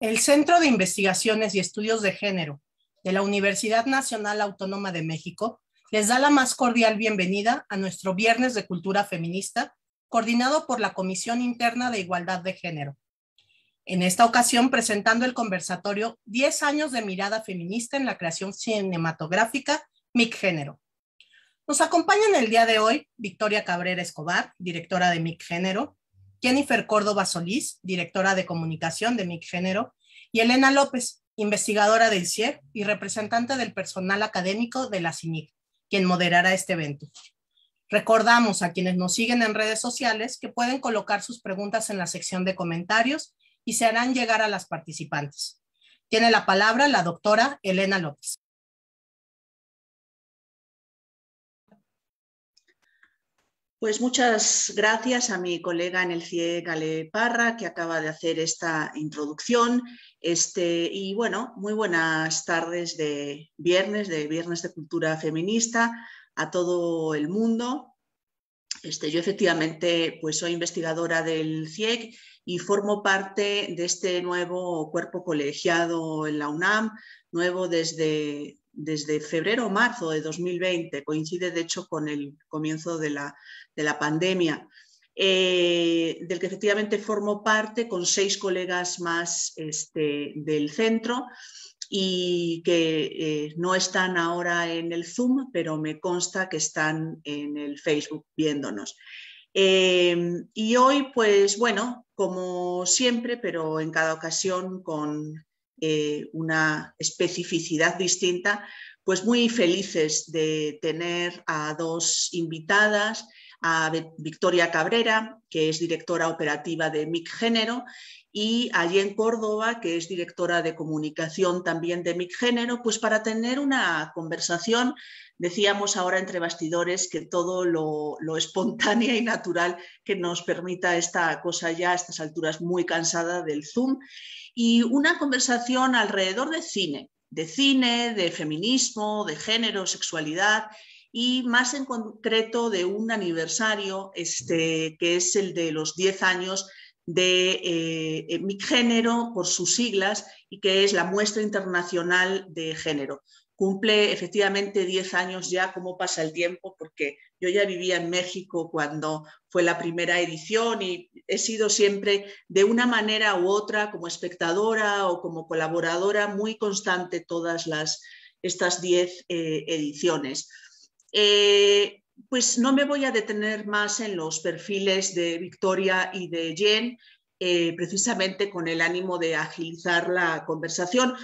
El Centro de Investigaciones y Estudios de Género de la Universidad Nacional Autónoma de México les da la más cordial bienvenida a nuestro Viernes de Cultura Feminista, coordinado por la Comisión Interna de Igualdad de Género. En esta ocasión, presentando el conversatorio 10 años de mirada feminista en la creación cinematográfica MIC Género. Nos acompañan el día de hoy Victoria Cabrera Escobar, directora de MIC Género, Jennifer Córdoba Solís, directora de comunicación de MIC Género, y Elena López, investigadora del CIEP y representante del personal académico de la CINIC, quien moderará este evento. Recordamos a quienes nos siguen en redes sociales que pueden colocar sus preguntas en la sección de comentarios y se harán llegar a las participantes. Tiene la palabra la doctora Elena López. Pues muchas gracias a mi colega en el CIEG, Ale Parra, que acaba de hacer esta introducción. Este, y bueno, muy buenas tardes de viernes, de Viernes de Cultura Feminista, a todo el mundo. Este, yo efectivamente pues soy investigadora del CIEC y formo parte de este nuevo cuerpo colegiado en la UNAM, nuevo desde, desde febrero o marzo de 2020, coincide de hecho con el comienzo de la, pandemia, eh, del que efectivamente formo parte con seis colegas más este, del centro y que eh, no están ahora en el Zoom, pero me consta que están en el Facebook viéndonos. Em, y hoy, pues bueno, como siempre, pero en cada ocasión con eh, una especificidad distinta, pues muy felices de tener a dos invitadas, a Victoria Cabrera, que es directora operativa de MIC Género, y allí en Córdoba, que es directora de comunicación también de Género, pues para tener una conversación, decíamos ahora entre bastidores que todo lo, lo, espontánea y natural que nos permita esta cosa ya a estas alturas muy cansada del Zoom, y una conversación alrededor de cine, de cine, de feminismo, de género, sexualidad y más en concreto de un aniversario este, que es el de los 10 años de eh, eh, mi Género por sus siglas y que es la muestra internacional de género. Cumple efectivamente 10 años ya, cómo pasa el tiempo, porque yo ya vivía en México cuando fue la primera edición y he sido siempre de una manera u otra como espectadora o como colaboradora muy constante todas las, estas 10 eh, ediciones pues no me voy a detener más en los perfiles de Victoria y de Jen, eh, precisamente con el ánimo de agilizar la conversación.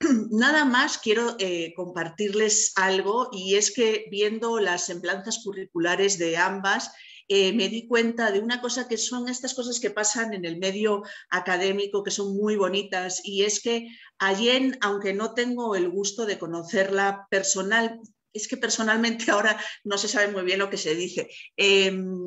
Nada más quiero eh, compartirles algo y es que viendo las semblanzas curriculares de ambas, eh, me di cuenta de una cosa que son estas cosas que pasan en el medio académico, que son muy bonitas, y es que a Jen, aunque no tengo el gusto de conocerla personal, es que personalmente ahora no se sabe muy bien lo que se dice. Em,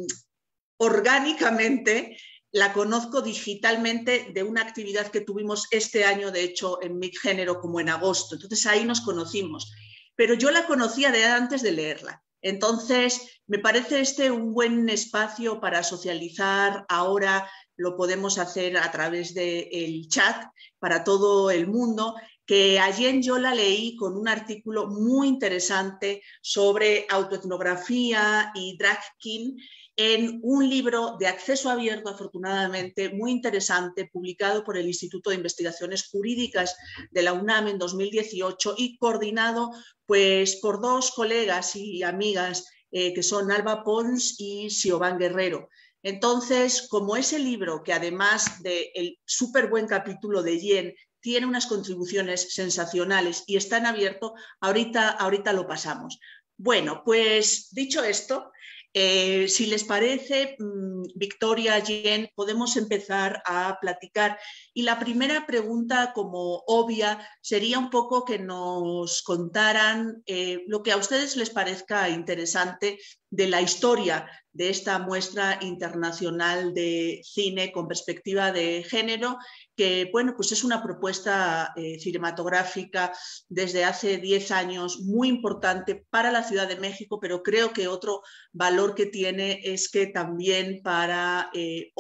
orgánicamente la conozco digitalmente de una actividad que tuvimos este año, de hecho, en mi género, como en agosto. Entonces ahí nos conocimos. Pero yo la conocía de antes de leerla. Entonces, me parece este un buen espacio para socializar. Ahora lo podemos hacer a través del chat para todo el mundo que allí Yo la leí con un artículo muy interesante sobre autoetnografía y drag king en un libro de acceso abierto, afortunadamente, muy interesante, publicado por el Instituto de Investigaciones Jurídicas de la UNAM en 2018 y coordinado pues, por dos colegas y amigas eh, que son Alba Pons y Siobhan Guerrero. Entonces, como ese libro, que además del súper buen capítulo de Yen, tiene unas contribuciones sensacionales y está en abierto. Ahorita, ahorita lo pasamos. Bueno, pues dicho esto, eh, si les parece, mm, Victoria, Jen, podemos empezar a platicar. Y la primera pregunta, como obvia, sería un poco que nos contaran eh, lo que a ustedes les parezca interesante de la historia de esta muestra internacional de cine con perspectiva de género que pues es una propuesta eh, cinematográfica desde hace 10 años muy importante para la Ciudad de México, pero creo que otro valor que tiene es que también para eh,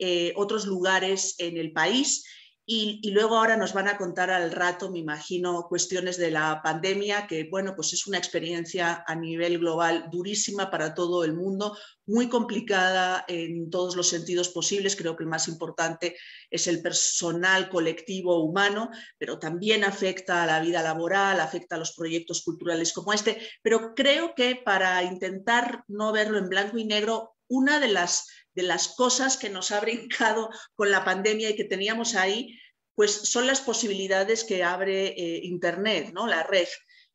eh, otros lugares en el país y, luego ahora nos van a contar al rato, me imagino, cuestiones de la pandemia, que bueno, pues es una experiencia a nivel global durísima para todo el mundo, muy complicada en todos los sentidos posibles. Creo que el más importante es el personal colectivo humano, pero también afecta a la vida laboral, afecta a los proyectos culturales como este. Pero creo que para intentar no verlo en blanco y negro, una de las de las cosas que nos ha brincado con la pandemia y que teníamos ahí, pues son las posibilidades que abre eh, Internet, ¿no? La red.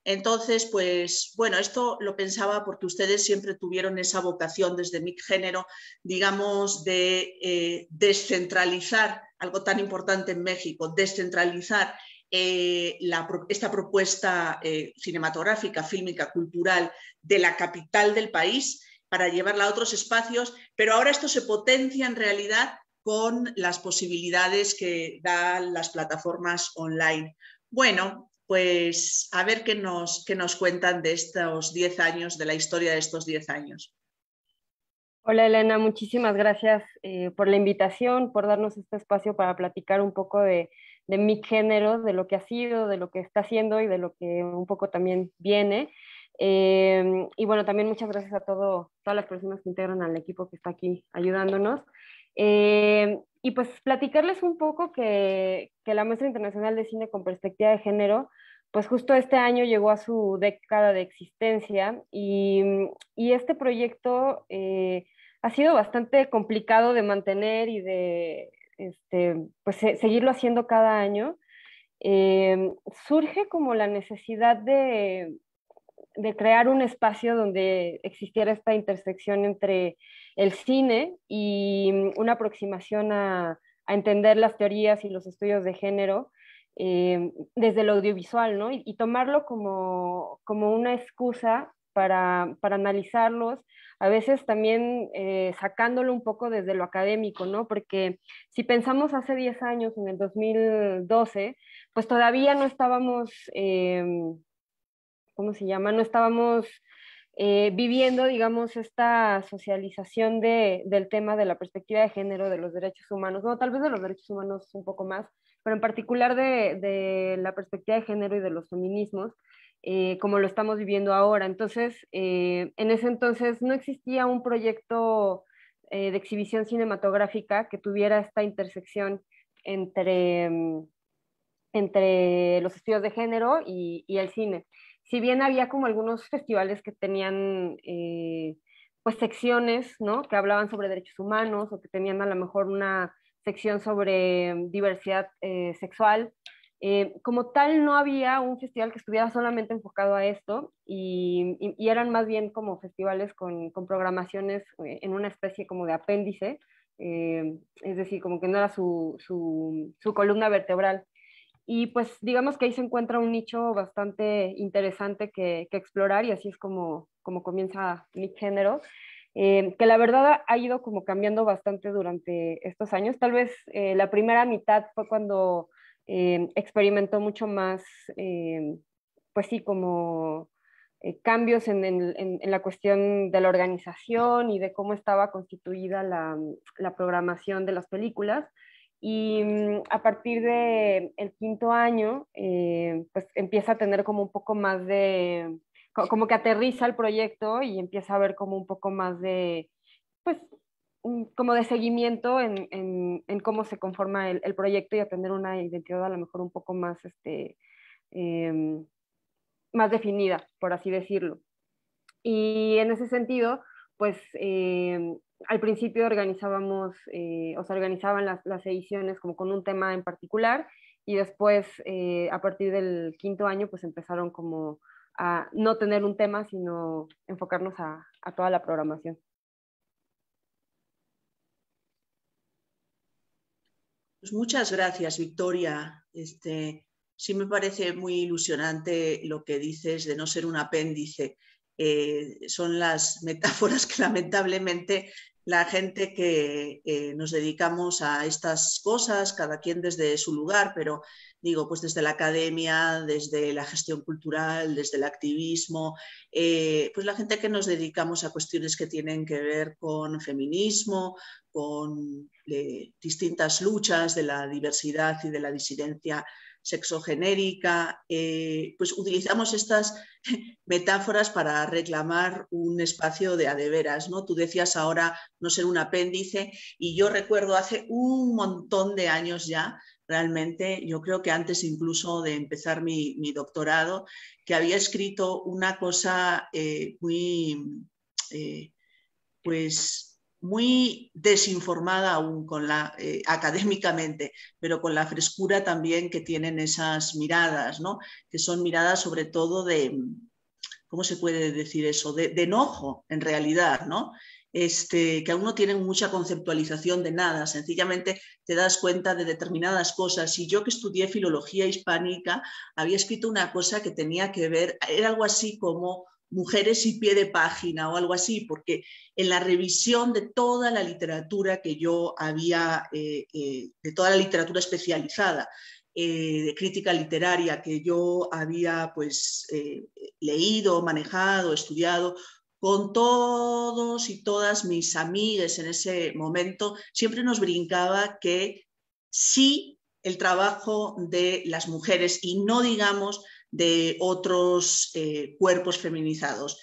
Entonces, pues bueno, esto lo pensaba porque ustedes siempre tuvieron esa vocación desde mi género, digamos, de eh, descentralizar algo tan importante en México, descentralizar eh, esta propuesta cinematográfica, fílmica, cultural de la capital del país para llevarla a otros espacios, pero ahora esto se potencia en realidad con las posibilidades que dan las plataformas online. Bueno, pues a ver qué nos, nos cuentan de estos 10 años, de la historia de estos 10 años. Hola Elena, muchísimas gracias eh, por la invitación, por darnos este espacio para platicar un poco de, de mi género, de lo que ha sido, de lo que está haciendo y de lo que un poco también viene. Em, y bueno, también muchas gracias a todo, todas las personas que integran al equipo que está aquí ayudándonos. Em, y pues platicarles un poco que, la Muestra Internacional de Cine con Perspectiva de Género, pues justo este año llegó a su década de existencia y, mm, este proyecto eh, ha sido bastante complicado de mantener y de este, pues, seguirlo haciendo cada año. Em, surge como la necesidad de, de crear un espacio donde existiera esta intersección entre el cine y mm, una aproximación a, entender las teorías y los estudios de género eh, desde lo audiovisual, ¿no? Y, tomarlo como, una excusa para, analizarlos, a veces también eh, sacándolo un poco desde lo académico, ¿no? Porque si pensamos hace 10 años, en el 2012, pues todavía no estábamos... Em, ¿cómo se llama? No estábamos eh, viviendo, digamos, esta socialización del tema de la perspectiva de género, de los derechos humanos, o tal vez de los derechos humanos un poco más, pero en particular de, la perspectiva de género y de los feminismos, eh, como lo estamos viviendo ahora. Entonces, eh, en ese entonces no existía un proyecto de exhibición cinematográfica que tuviera esta intersección entre, mm, entre los estudios de género y el cine si bien había como algunos festivales que tenían eh, pues secciones, ¿no? Que hablaban sobre derechos humanos o que tenían a lo mejor una sección sobre diversidad eh, sexual. Eh, como tal, no había un festival que estuviera solamente enfocado a esto y, eran más bien como festivales con, programaciones en una especie como de apéndice, es decir, como que no era su columna vertebral. Y pues digamos que ahí se encuentra un nicho bastante interesante que, explorar y así es como, como comienza mi género, eh, que la verdad ha ido como cambiando bastante durante estos años. Tal vez eh, la primera mitad fue cuando eh, experimentó mucho más, pues sí, como cambios en, la cuestión de la organización y de cómo estaba constituida la, la programación de las películas. Y mm, a partir del el quinto año, eh, pues empieza a tener como un poco más de, como que aterriza el proyecto y empieza a ver como un poco más de, pues, como de seguimiento en, cómo se conforma el, proyecto y a tener una identidad a lo mejor un poco más, este, em, más definida, por así decirlo. Y en ese sentido, pues em, al principio organizábamos, eh, o se organizaban las, ediciones como con un tema en particular y después eh, a partir del quinto año pues empezaron como a no tener un tema, sino enfocarnos a, toda la programación. Pues muchas gracias, Victoria. Este, sí me parece muy ilusionante lo que dices de no ser un apéndice. Eh, son las metáforas que lamentablemente la gente que eh, nos dedicamos a estas cosas, cada quien desde su lugar, pero digo, pues desde la academia, desde la gestión cultural, desde el activismo, eh, pues la gente que nos dedicamos a cuestiones que tienen que ver con feminismo, con eh, distintas luchas de la diversidad y de la disidencia sexogenérica, eh, pues utilizamos estas metáforas para reclamar un espacio de adeveras, ¿no? Tú decías ahora no ser un apéndice y yo recuerdo hace un montón de años ya, realmente, yo creo que antes incluso de empezar mi, doctorado, que había escrito una cosa eh, muy, eh, pues muy desinformada aún con la, eh, académicamente, pero con la frescura también que tienen esas miradas, ¿no? que son miradas sobre todo de, ¿cómo se puede decir eso? De, enojo, en realidad, ¿no? Este, que aún no tienen mucha conceptualización de nada, sencillamente te das cuenta de determinadas cosas. Y yo que estudié filología hispánica, había escrito una cosa que tenía que ver, era algo así como Mujeres y pie de página o algo así, porque en la revisión de toda la literatura que yo había, eh, eh, de toda la literatura especializada, eh, de crítica literaria que yo había pues leído, manejado, estudiado, con todos y todas mis amigas en ese momento, siempre nos brincaba que sí el trabajo de las mujeres y no digamos de otros eh, cuerpos feminizados.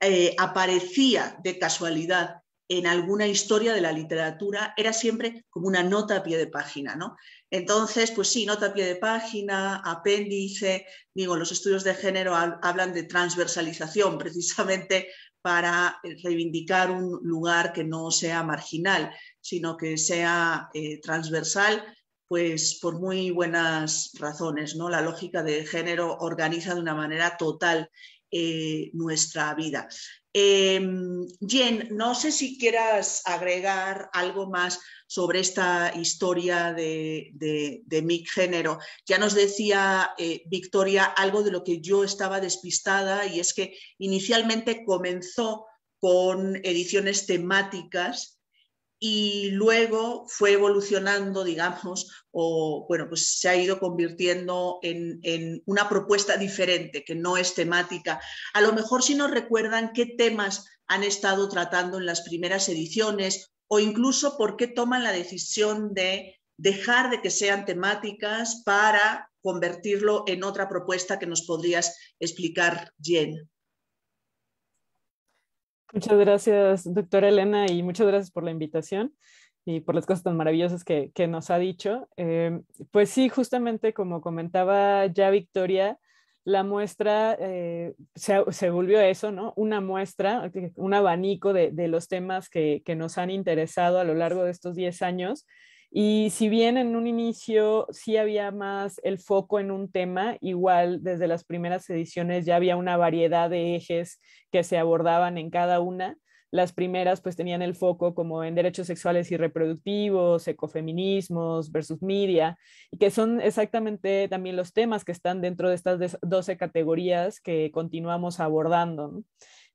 Eh, aparecía de casualidad en alguna historia de la literatura, era siempre como una nota a pie de página, ¿no? Entonces, pues sí, nota a pie de página, apéndice, digo, los estudios de género hablan de transversalización precisamente para reivindicar un lugar que no sea marginal, sino que sea eh, transversal pues por muy buenas razones, ¿no? La lógica de género organiza de una manera total eh, nuestra vida. Em, Jen, no sé si quieras agregar algo más sobre esta historia de, mi género. Ya nos decía eh, Victoria algo de lo que yo estaba despistada y es que inicialmente comenzó con ediciones temáticas y luego fue evolucionando, digamos, o bueno, pues se ha ido convirtiendo en, una propuesta diferente, que no es temática. A lo mejor si nos recuerdan qué temas han estado tratando en las primeras ediciones o incluso por qué toman la decisión de dejar de que sean temáticas para convertirlo en otra propuesta que nos podrías explicar, Jen. Muchas gracias, doctora Elena, y muchas gracias por la invitación y por las cosas tan maravillosas que, nos ha dicho. Eh, pues sí, justamente como comentaba ya Victoria, la muestra eh, se, volvió volvió eso, ¿no? Una muestra, un abanico de, los temas que, que, nos han interesado a lo largo de estos 10 años y si bien en un inicio sí había más el foco en un tema, igual desde las primeras ediciones ya había una variedad de ejes que se abordaban en cada una. Las primeras pues tenían el foco como en derechos sexuales y reproductivos, ecofeminismos versus media, y que son exactamente también los temas que están dentro de estas 12 categorías que continuamos abordando. ¿no?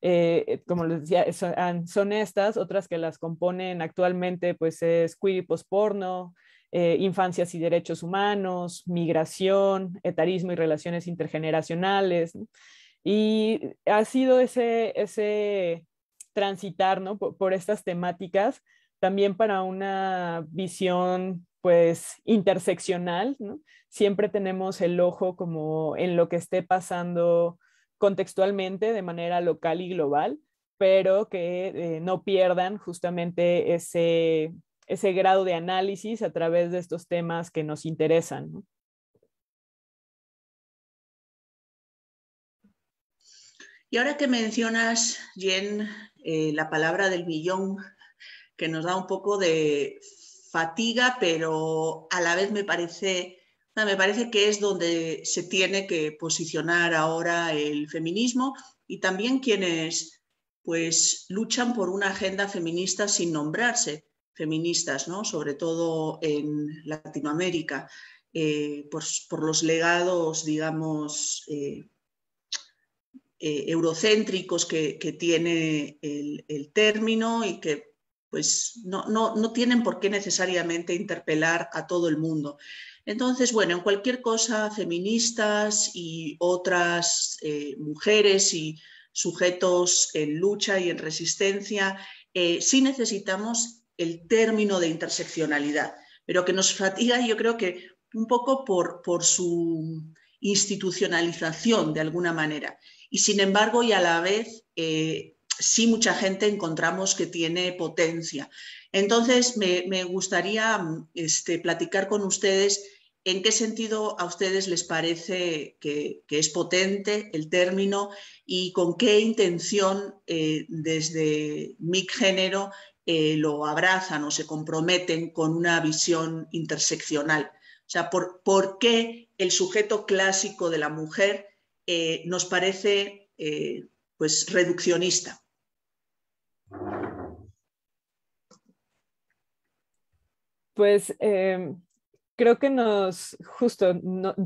Eh, eh, como les decía, son, estas, otras que las componen actualmente, pues es queer y posporno, eh, infancias y derechos humanos, migración, etarismo y relaciones intergeneracionales. Y ha sido ese, ese transitar ¿no? por, estas temáticas también para una visión pues interseccional, ¿no? Siempre tenemos el ojo como en lo que esté pasando contextualmente de manera local y global, pero que eh, no pierdan justamente ese, grado de análisis a través de estos temas que nos interesan. Y ahora que mencionas, Jen, eh, la palabra del millón, que nos da un poco de fatiga, pero a la vez me parece me parece que es donde se tiene que posicionar ahora el feminismo y también quienes pues luchan por una agenda feminista sin nombrarse feministas, ¿no? sobre todo en Latinoamérica, eh, por, los legados, digamos, eh, eh, eurocéntricos que, tiene el, término y que pues, no, no tienen por qué necesariamente interpelar a todo el mundo. Entonces, bueno, en cualquier cosa, feministas y otras eh, mujeres y sujetos en lucha y en resistencia, eh, sí necesitamos el término de interseccionalidad, pero que nos fatiga, yo creo que un poco por, su institucionalización de alguna manera. Y sin embargo, y a la vez, eh, sí mucha gente encontramos que tiene potencia. Entonces, me, gustaría este, platicar con ustedes ¿En qué sentido a ustedes les parece que, es potente el término y con qué intención eh, desde mi Género eh, lo abrazan o se comprometen con una visión interseccional? O sea, ¿por, qué el sujeto clásico de la mujer eh, nos parece pues, reduccionista? Pues em, creo que nos, justo,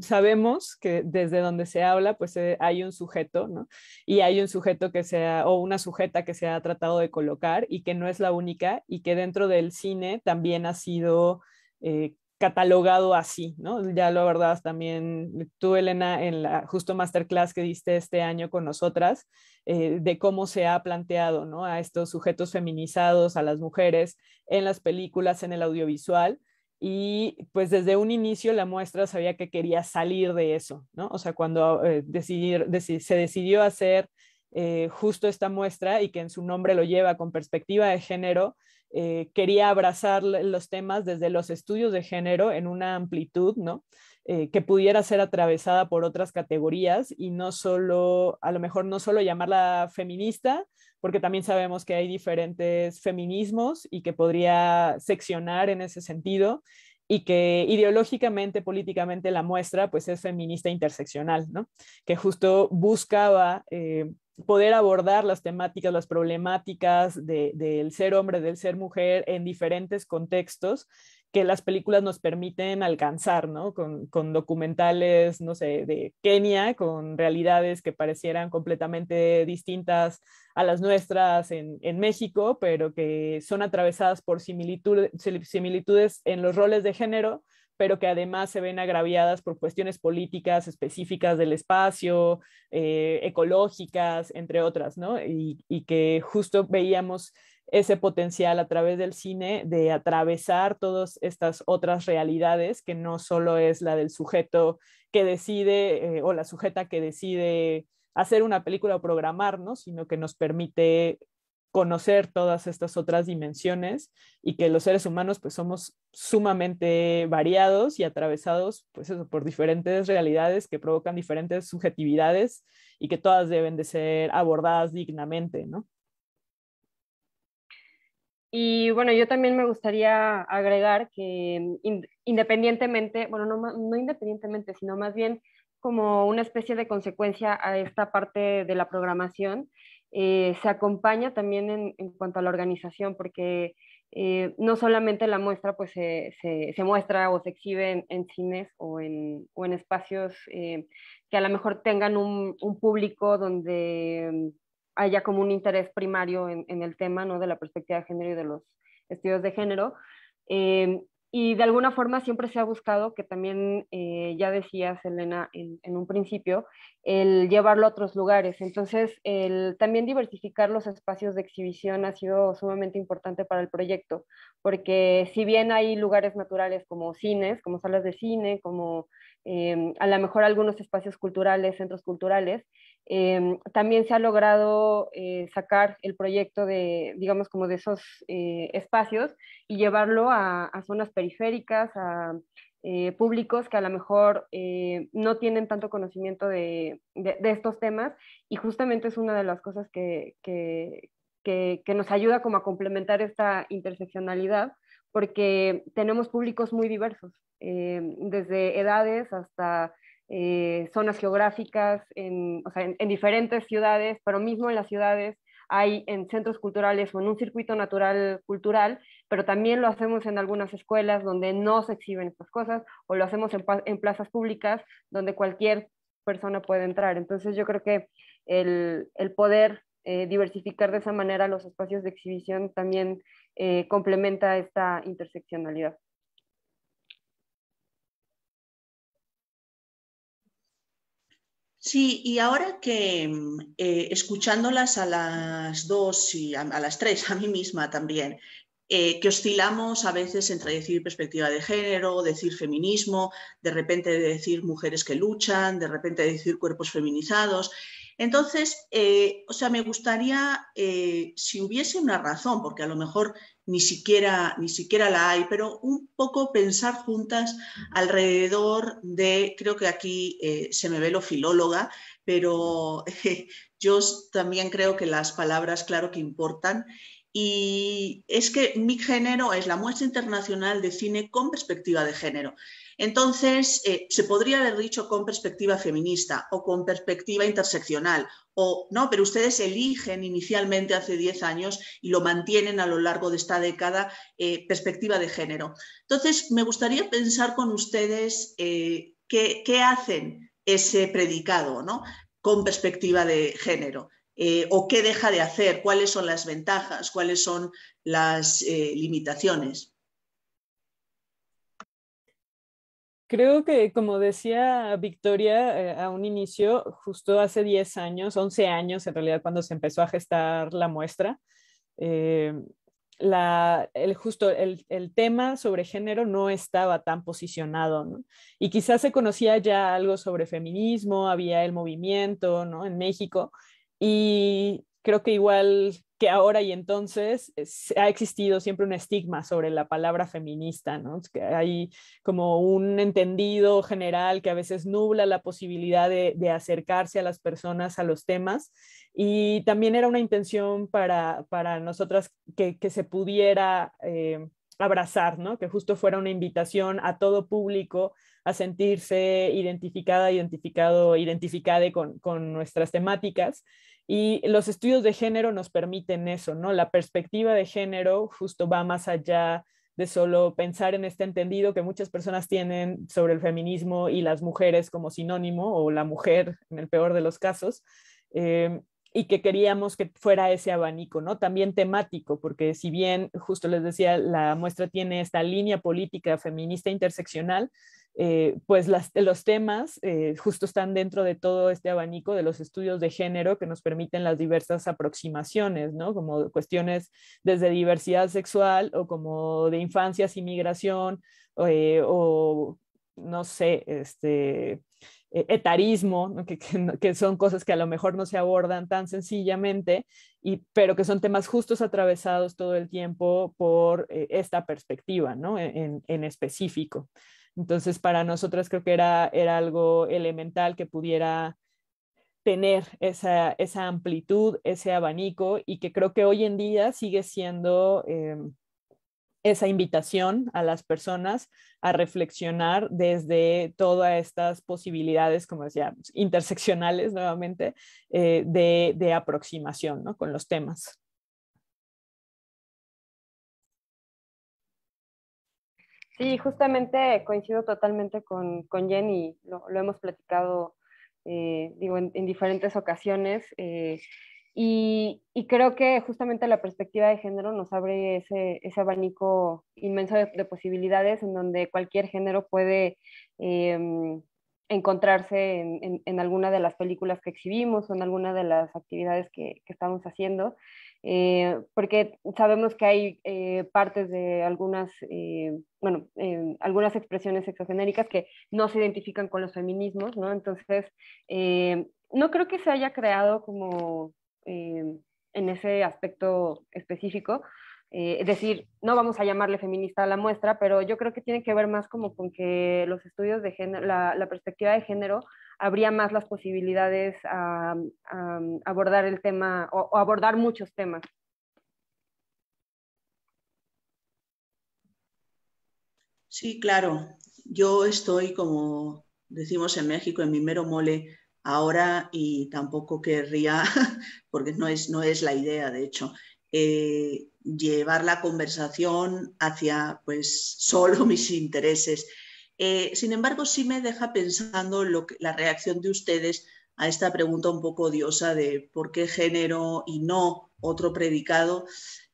sabemos que desde donde se habla, pues eh, hay un sujeto, ¿no? Y hay un sujeto que sea, o una sujeta que se ha tratado de colocar y que no es la única y que dentro del cine también ha sido... Eh, catalogado así, ¿no? Ya lo abordabas también tú, Elena, en la justo masterclass que diste este año con nosotras, eh, de cómo se ha planteado, ¿no? A estos sujetos feminizados, a las mujeres, en las películas, en el audiovisual, y pues desde un inicio la muestra sabía que quería salir de eso, ¿no? O sea, cuando eh, se decidió hacer eh, justo esta muestra y que en su nombre lo lleva con perspectiva de género, eh, quería abrazar los temas desde los estudios de género en una amplitud, ¿no? Eh, que pudiera ser atravesada por otras categorías y no solo, a lo mejor no solo llamarla feminista, porque también sabemos que hay diferentes feminismos y que podría seccionar en ese sentido y que ideológicamente, políticamente la muestra pues es feminista interseccional, ¿no? Que justo buscaba... Eh, poder abordar las temáticas, las problemáticas del ser hombre, del ser mujer en diferentes contextos que las películas nos permiten alcanzar, ¿no? Con, documentales, no sé, de Kenia, con realidades que parecieran completamente distintas a las nuestras en, México, pero que son atravesadas por similitudes, en los roles de género, pero que además se ven agraviadas por cuestiones políticas específicas del espacio, eh, ecológicas, entre otras, ¿no? Y, y, que justo veíamos ese potencial a través del cine de atravesar todas estas otras realidades que no solo es la del sujeto que decide eh, o la sujeta que decide hacer una película o programarnos, sino que nos permite conocer todas estas otras dimensiones y que los seres humanos pues somos sumamente variados y atravesados pues por diferentes realidades que provocan diferentes subjetividades y que todas deben de ser abordadas dignamente, ¿no? Y bueno, yo también me gustaría agregar que mm, independientemente, bueno, no, independientemente, sino más bien como una especie de consecuencia a esta parte de la programación, eh, se acompaña también en, cuanto a la organización, porque eh, no solamente la muestra pues, se, muestra o se exhibe en, cines o en, espacios eh, que a lo mejor tengan un, un público donde mm, haya como un interés primario en, el tema, ¿no? De la perspectiva de género y de los estudios de género. Eh, y de alguna forma siempre se ha buscado, que también eh, ya decías, Elena, en, un principio, el llevarlo a otros lugares. Entonces, el también diversificar los espacios de exhibición ha sido sumamente importante para el proyecto, porque si bien hay lugares naturales como cines, como salas de cine, como eh, a lo mejor algunos espacios culturales, centros culturales, Em, también se ha logrado eh, sacar el proyecto de, digamos, como de esos eh, espacios y llevarlo a, zonas periféricas, a eh, públicos que a lo mejor no tienen tanto conocimiento de, de, estos temas y justamente es una de las cosas que, que, que, que nos ayuda como a complementar esta interseccionalidad porque tenemos públicos muy diversos, em, desde edades hasta eh, zonas geográficas, en, o sea, en, diferentes ciudades, pero mismo en las ciudades hay en centros culturales o en un circuito natural cultural, pero también lo hacemos en algunas escuelas donde no se exhiben estas cosas o lo hacemos en, plazas públicas donde cualquier persona puede entrar. Entonces yo creo que el, poder eh, diversificar de esa manera los espacios de exhibición también eh, complementa esta interseccionalidad. Sí, y ahora que mm, eh, escuchándolas a las dos y a, las tres, a mí misma también, eh, que oscilamos a veces entre decir perspectiva de género, decir feminismo, de repente decir mujeres que luchan, de repente decir cuerpos feminizados. Entonces, eh, o sea, me gustaría, si hubiese una razón, porque a lo mejor ni siquiera, ni siquiera la hay, pero un poco pensar juntas alrededor de, creo que aquí eh, se me ve lo filóloga, pero yo también creo que las palabras, claro que importan. Y es que mi género es la muestra internacional de cine con perspectiva de género. Entonces, eh, se podría haber dicho con perspectiva feminista o con perspectiva interseccional, o no, pero ustedes eligen inicialmente hace 10 años y lo mantienen a lo largo de esta década eh, perspectiva de género. Entonces, me gustaría pensar con ustedes eh, qué, hacen ese predicado ¿no? con perspectiva de género. o qué deja de hacer, cuáles son las ventajas, cuáles son las limitaciones. Creo que, como decía Victoria eh, a un inicio, justo hace 10 años, 11 años en realidad, cuando se empezó a gestar la muestra, eh, la, el, justo el, el, tema sobre género no estaba tan posicionado, ¿no? Y quizás se conocía ya algo sobre feminismo, había el movimiento, ¿no? En México, y creo que igual que ahora y entonces ha existido siempre un estigma sobre la palabra feminista, ¿no? que hay como un entendido general que a veces nubla la posibilidad de, acercarse a las personas a los temas y también era una intención para, para nosotras que, que, se pudiera eh, abrazar, ¿no? Que justo fuera una invitación a todo público a sentirse identificada, identificado, identificada con, con nuestras temáticas. Y los estudios de género nos permiten eso, ¿no? La perspectiva de género justo va más allá de solo pensar en este entendido que muchas personas tienen sobre el feminismo y las mujeres como sinónimo, o la mujer en el peor de los casos, eh, y que queríamos que fuera ese abanico, ¿no? También temático, porque si bien, justo les decía, la muestra tiene esta línea política feminista interseccional, eh, pues los temas eh, justo están dentro de todo este abanico de los estudios de género que nos permiten las diversas aproximaciones, ¿no? Como cuestiones desde diversidad sexual o como de infancias y migración eh, o, no sé, este e, etarismo, que, son cosas que a lo mejor no se abordan tan sencillamente, pero que son temas justos atravesados todo el tiempo por esta perspectiva, ¿no? E, en específico. Entonces, para nosotras creo que era, algo elemental que pudiera tener esa, amplitud, ese abanico, y que creo que hoy en día sigue siendo em, esa invitación a las personas a reflexionar desde todas estas posibilidades, como decía, interseccionales nuevamente, eh, de, aproximación con los temas. Sí, justamente coincido totalmente con, Jenny, lo, lo, hemos platicado, eh, en, diferentes ocasiones. Eh, y, creo que justamente la perspectiva de género nos abre ese, abanico inmenso de, posibilidades en donde cualquier género puede em, encontrarse en, alguna de las películas que exhibimos o en alguna de las actividades que, que estamos haciendo. Eh, porque sabemos que hay eh, partes de algunas, eh, bueno, algunas expresiones exogenéricas que no se identifican con los feminismos, ¿no? Entonces, no creo que se haya creado como en ese aspecto específico, es decir, no vamos a llamarle feminista a la muestra, pero yo creo que tiene que ver más como con que los estudios de género, la perspectiva de género habría más las posibilidades a, abordar el tema o, abordar muchos temas. Sí, claro. Yo estoy, como decimos en México, en mi mero mole ahora y tampoco querría, porque no es, no es la idea, de hecho, eh, llevar la conversación hacia pues solo mis intereses. Eh, sin embargo, sí me deja pensando la reacción de ustedes a esta pregunta un poco odiosa de por qué género y no otro predicado.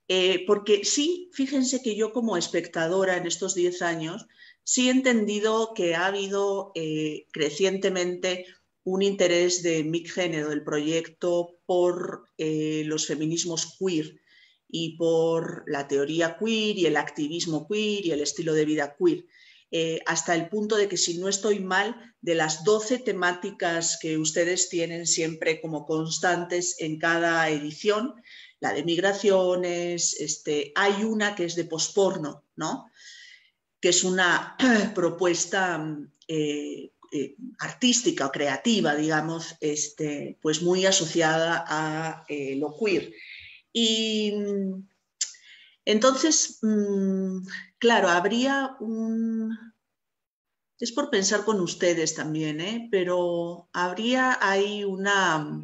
Eh, porque sí, fíjense que yo como espectadora en estos 10 años, sí he entendido que ha habido eh, crecientemente un interés de mi género, del proyecto, por los feminismos queer y por la teoría queer y el activismo queer y el estilo de vida queer. Eh, hasta el punto de que, si no estoy mal, de las 12 temáticas que ustedes tienen siempre como constantes en cada edición, la de migraciones, este, hay una que es de posporno, ¿no? que es una propuesta mm, eh, eh, artística o creativa, digamos, este, pues muy asociada a lo queer. Y mm, entonces, mm, claro, habría un... Es por pensar con ustedes también, ¿eh? pero habría ahí una,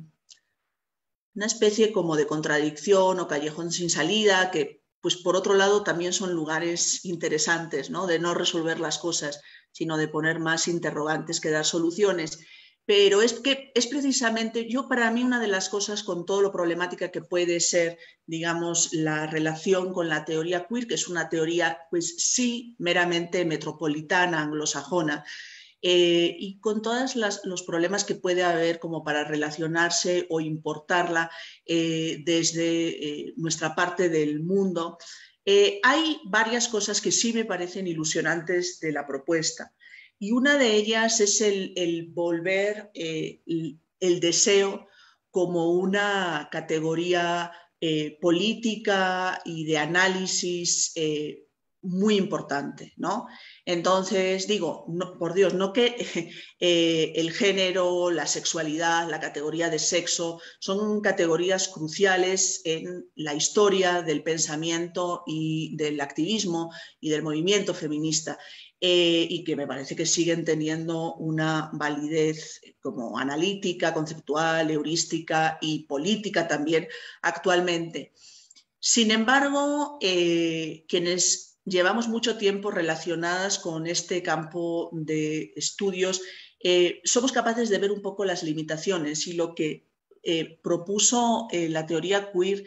una especie como de contradicción o callejón sin salida, que pues por otro lado también son lugares interesantes, ¿no? De no resolver las cosas, sino de poner más interrogantes que dar soluciones. Pero es que es precisamente, yo para mí una de las cosas con todo lo problemática que puede ser, digamos, la relación con la teoría queer, que es una teoría, pues sí, meramente metropolitana, anglosajona, eh, y con todos los problemas que puede haber como para relacionarse o importarla eh, desde eh, nuestra parte del mundo, hay varias cosas que sí me parecen ilusionantes de la propuesta. Y una de ellas es el, volver eh, el, deseo como una categoría eh, política y de análisis eh, muy importante, ¿no? Entonces, digo, por Dios, no que eh, el género, la sexualidad, la categoría de sexo son categorías cruciales en la historia del pensamiento y del activismo y del movimiento feminista. Eh, y que me parece que siguen teniendo una validez como analítica, conceptual, heurística y política también actualmente. Sin embargo, eh, quienes llevamos mucho tiempo relacionadas con este campo de estudios, eh, somos capaces de ver un poco las limitaciones y lo que eh, propuso eh, la teoría queer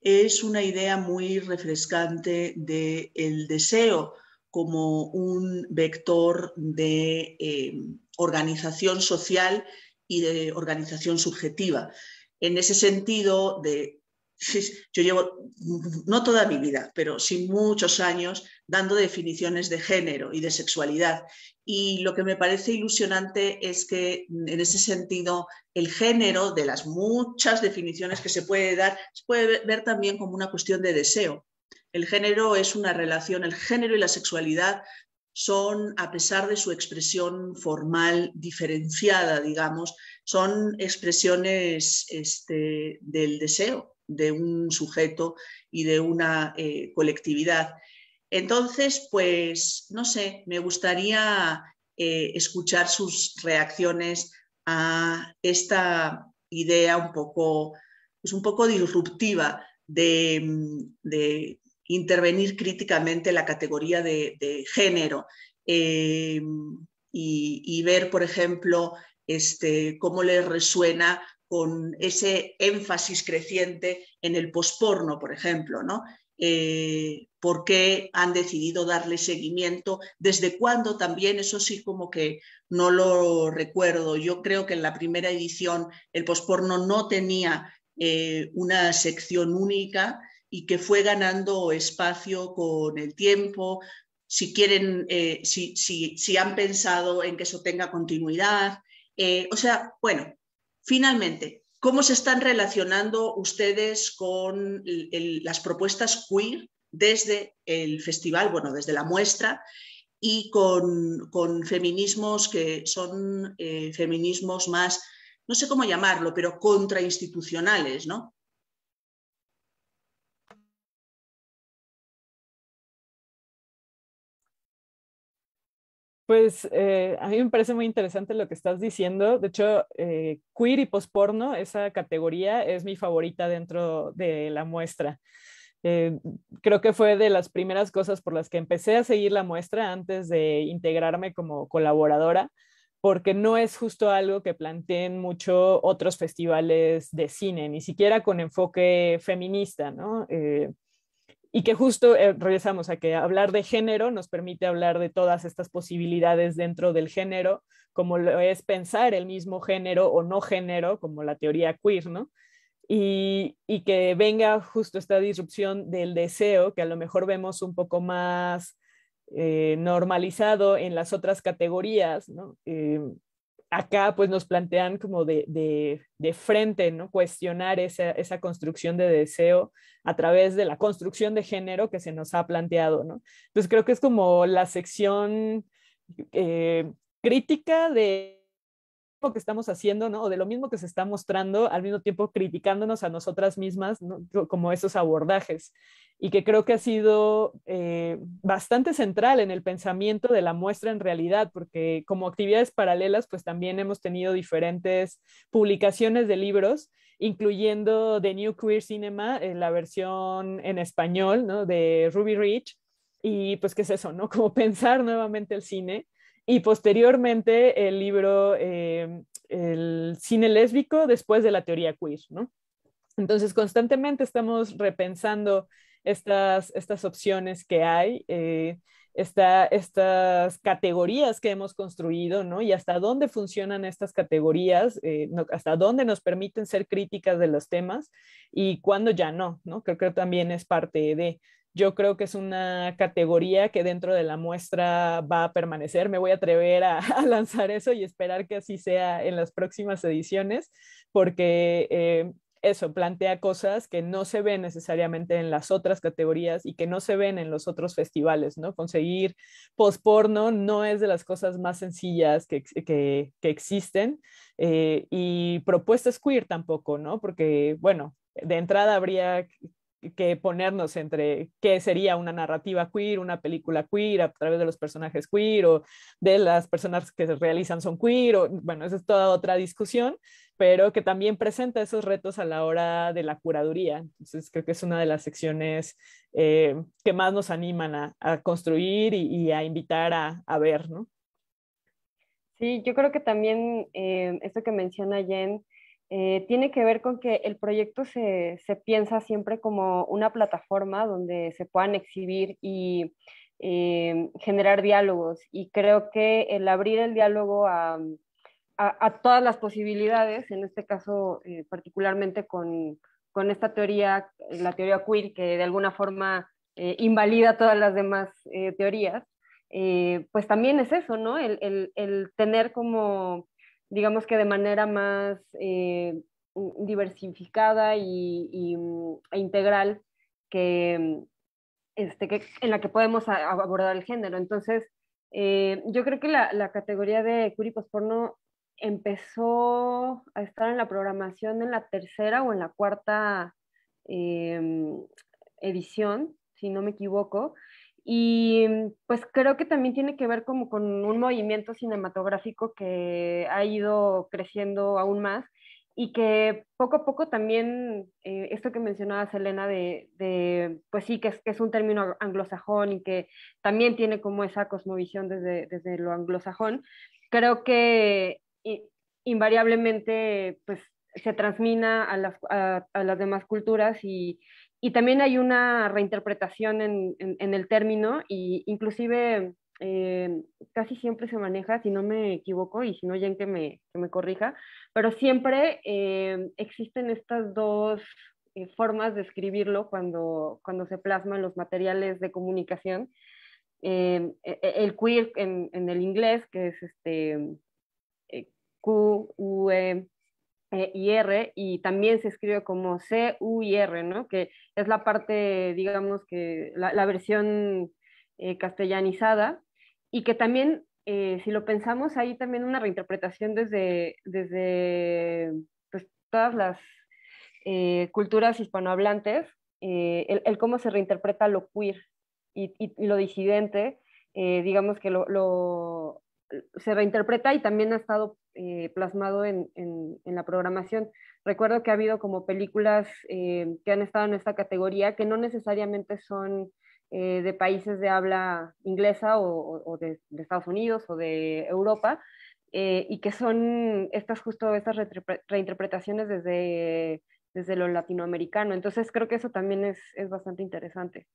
es una idea muy refrescante del deseo como un vector de organización social y de organización subjetiva. En ese sentido, de yo llevo, no toda mi vida, pero sí muchos años dando definiciones de género y de sexualidad. Y lo que me parece ilusionante es que en ese sentido el género, de las muchas definiciones que se puede dar, se puede ver también como una cuestión de deseo. El género es una relación, el género y la sexualidad son, a pesar de su expresión formal diferenciada, digamos, son expresiones este, del deseo, de un sujeto y de una eh, colectividad. Entonces, pues, no sé, me gustaría eh, escuchar sus reacciones a esta idea un poco, pues, un poco disruptiva de, mm, intervenir críticamente la categoría de, género eh, y, ver, por ejemplo, este, cómo les resuena con ese énfasis creciente en el posporno, por ejemplo, ¿no? Eh, por qué han decidido darle seguimiento, desde cuándo también, eso sí como que no lo recuerdo. Yo creo que en la primera edición el posporno no tenía eh, una sección única y que fue ganando espacio con el tiempo. Si quieren, eh, si, si, han pensado en que eso tenga continuidad. o sea, bueno, Finalmente, ¿cómo se están relacionando ustedes con las propuestas queer desde el festival, bueno, desde la muestra y con, feminismos que son eh, feminismos más, no sé cómo llamarlo, pero contrainstitucionales, ¿no? Pues eh, a mí me parece muy interesante lo que estás diciendo. De hecho, eh, queer y posporno, esa categoría es mi favorita dentro de la muestra. Eh, creo que fue de las primeras cosas por las que empecé a seguir la muestra antes de integrarme como colaboradora, porque no es justo algo que planteen mucho otros festivales de cine, ni siquiera con enfoque feminista, ¿no? y que justo eh, regresamos a que hablar de género nos permite hablar de todas estas posibilidades dentro del género, como lo es pensar el mismo género o no género, como la teoría queer, ¿no? Y, que venga justo esta disrupción del deseo, que a lo mejor vemos un poco más eh, normalizado en las otras categorías, ¿no? Eh, acá pues nos plantean como de, de, frente, ¿no? Cuestionar esa, esa, construcción de deseo a través de la construcción de género que se nos ha planteado, ¿no? Entonces creo que es como la sección eh, crítica de que estamos haciendo, ¿no? O de lo mismo que se está mostrando, al mismo tiempo criticándonos a nosotras mismas, ¿no? como esos abordajes. Y que creo que ha sido eh, bastante central en el pensamiento de la muestra en realidad, porque como actividades paralelas, pues también hemos tenido diferentes publicaciones de libros, incluyendo The New Queer Cinema, eh, la versión en español, ¿no? De Ruby Rich. Y pues, ¿qué es eso, no? Como pensar nuevamente el cine y posteriormente el libro eh, El cine lésbico después de la teoría queer, ¿no? Entonces constantemente estamos repensando estas, estas opciones que hay, eh, estas categorías que hemos construido, ¿no? Y hasta dónde funcionan estas categorías, eh, hasta dónde nos permiten ser críticas de los temas y cuándo ya no, ¿no? Creo que también es parte de yo creo que es una categoría que dentro de la muestra va a permanecer. Me voy a atrever a, lanzar eso y esperar que así sea en las próximas ediciones, porque eh, eso plantea cosas que no se ven necesariamente en las otras categorías y que no se ven en los otros festivales, ¿no? Conseguir posporno no es de las cosas más sencillas que, que, existen eh, y propuestas queer tampoco, ¿no? Porque, bueno, de entrada habría que ponernos entre qué sería una narrativa queer, una película queer a través de los personajes queer o de las personas que se realizan son queer, o, bueno, esa es toda otra discusión, pero que también presenta esos retos a la hora de la curaduría. Entonces creo que es una de las secciones eh, que más nos animan a, construir y, a invitar a, ver, ¿no? Sí, yo creo que también eh, esto que menciona Jen, eh, tiene que ver con que el proyecto se, piensa siempre como una plataforma donde se puedan exhibir y eh, generar diálogos. Y creo que el abrir el diálogo a, todas las posibilidades, en este caso eh, particularmente con, esta teoría, la teoría queer, que de alguna forma invalida todas las demás teorías, pues también es eso, ¿no? El, el, el tener como digamos que de manera más eh, mm, diversificada y, mm, e integral que, mm, este, en la que podemos abordar el género. Entonces, eh, yo creo que la, la categoría de curiposporno empezó a estar en la programación en la tercera o en la cuarta eh, edición, si no me equivoco, y mm, pues creo que también tiene que ver como con un movimiento cinematográfico que ha ido creciendo aún más y que poco a poco también, eh, esto que mencionaba Selena de, de pues sí, que es, que es, un término anglosajón y que también tiene como esa cosmovisión desde, desde lo anglosajón, creo que invariablemente pues se transmina a las, a las demás culturas y, y también hay una reinterpretación en, el término y inclusive eh, casi siempre se maneja, si no me equivoco y si no, ya que me, que me corrija, pero siempre eh, existen estas dos eh, formas de escribirlo cuando, cuando se plasman los materiales de comunicación. E, e, el queer en, en, el inglés, que es este, Q-U-E eh, y también se escribe como C, ¿no? Que es la parte, digamos, que la, versión eh, castellanizada, y que también, eh, si lo pensamos, hay también una reinterpretación desde, desde pues, todas las culturas hispanohablantes, el, cómo se reinterpreta lo queer y, lo disidente, digamos que lo, se reinterpreta y también ha estado eh, plasmado en, la programación. Recuerdo que ha habido como películas eh, que han estado en esta categoría que no necesariamente son eh, de países de habla inglesa o, de, Estados Unidos o de Europa y que son estas justo estas reinterpretaciones desde, lo latinoamericano. Entonces creo que eso también es bastante interesante.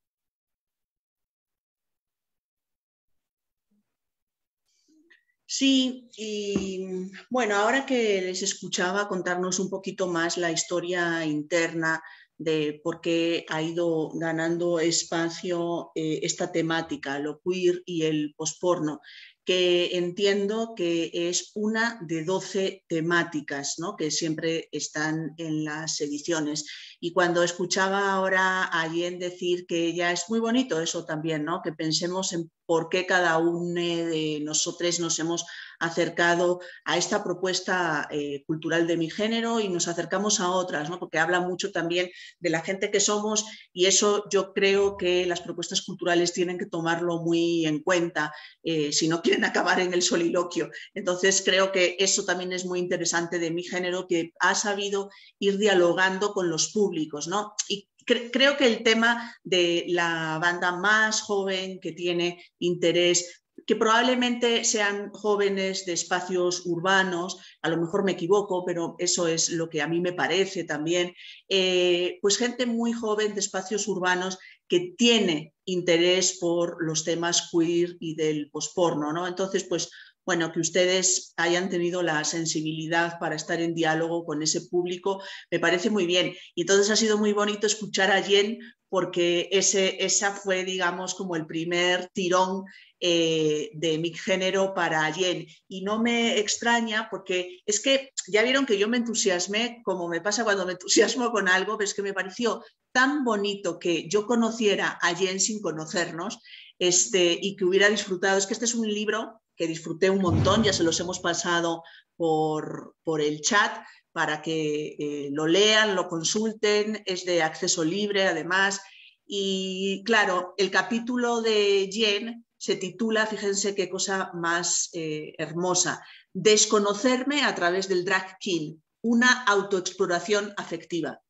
Sí, y bueno, ahora que les escuchaba contarnos un poquito más la historia interna de por qué ha ido ganando espacio eh, esta temática, lo queer y el posporno, que entiendo que es una de 12 temáticas ¿no? que siempre están en las ediciones. Y cuando escuchaba ahora a alguien decir que ya es muy bonito eso también, ¿no? que pensemos en por qué cada uno de nosotros nos hemos acercado a esta propuesta eh, cultural de mi género y nos acercamos a otras, ¿no? porque habla mucho también de la gente que somos y eso yo creo que las propuestas culturales tienen que tomarlo muy en cuenta eh, si no quieren acabar en el soliloquio. Entonces creo que eso también es muy interesante de mi género, que ha sabido ir dialogando con los públicos ¿no? y creo que el tema de la banda más joven que tiene interés que probablemente sean jóvenes de espacios urbanos, a lo mejor me equivoco, pero eso es lo que a mí me parece también, eh, pues gente muy joven de espacios urbanos que tiene interés por los temas queer y del posporno, ¿no? Entonces, pues bueno, que ustedes hayan tenido la sensibilidad para estar en diálogo con ese público, me parece muy bien. Y entonces ha sido muy bonito escuchar a Jen porque ese, esa fue, digamos, como el primer tirón eh, de mi género para Jen Y no me extraña porque es que ya vieron que yo me entusiasmé, como me pasa cuando me entusiasmo con algo, pero es que me pareció tan bonito que yo conociera a Jen sin conocernos este, y que hubiera disfrutado. Es que este es un libro que disfruté un montón, ya se los hemos pasado por, por el chat para que eh, lo lean, lo consulten, es de acceso libre además. Y claro, el capítulo de Jen se titula, fíjense qué cosa más eh, hermosa, Desconocerme a través del drag Kill, una autoexploración afectiva.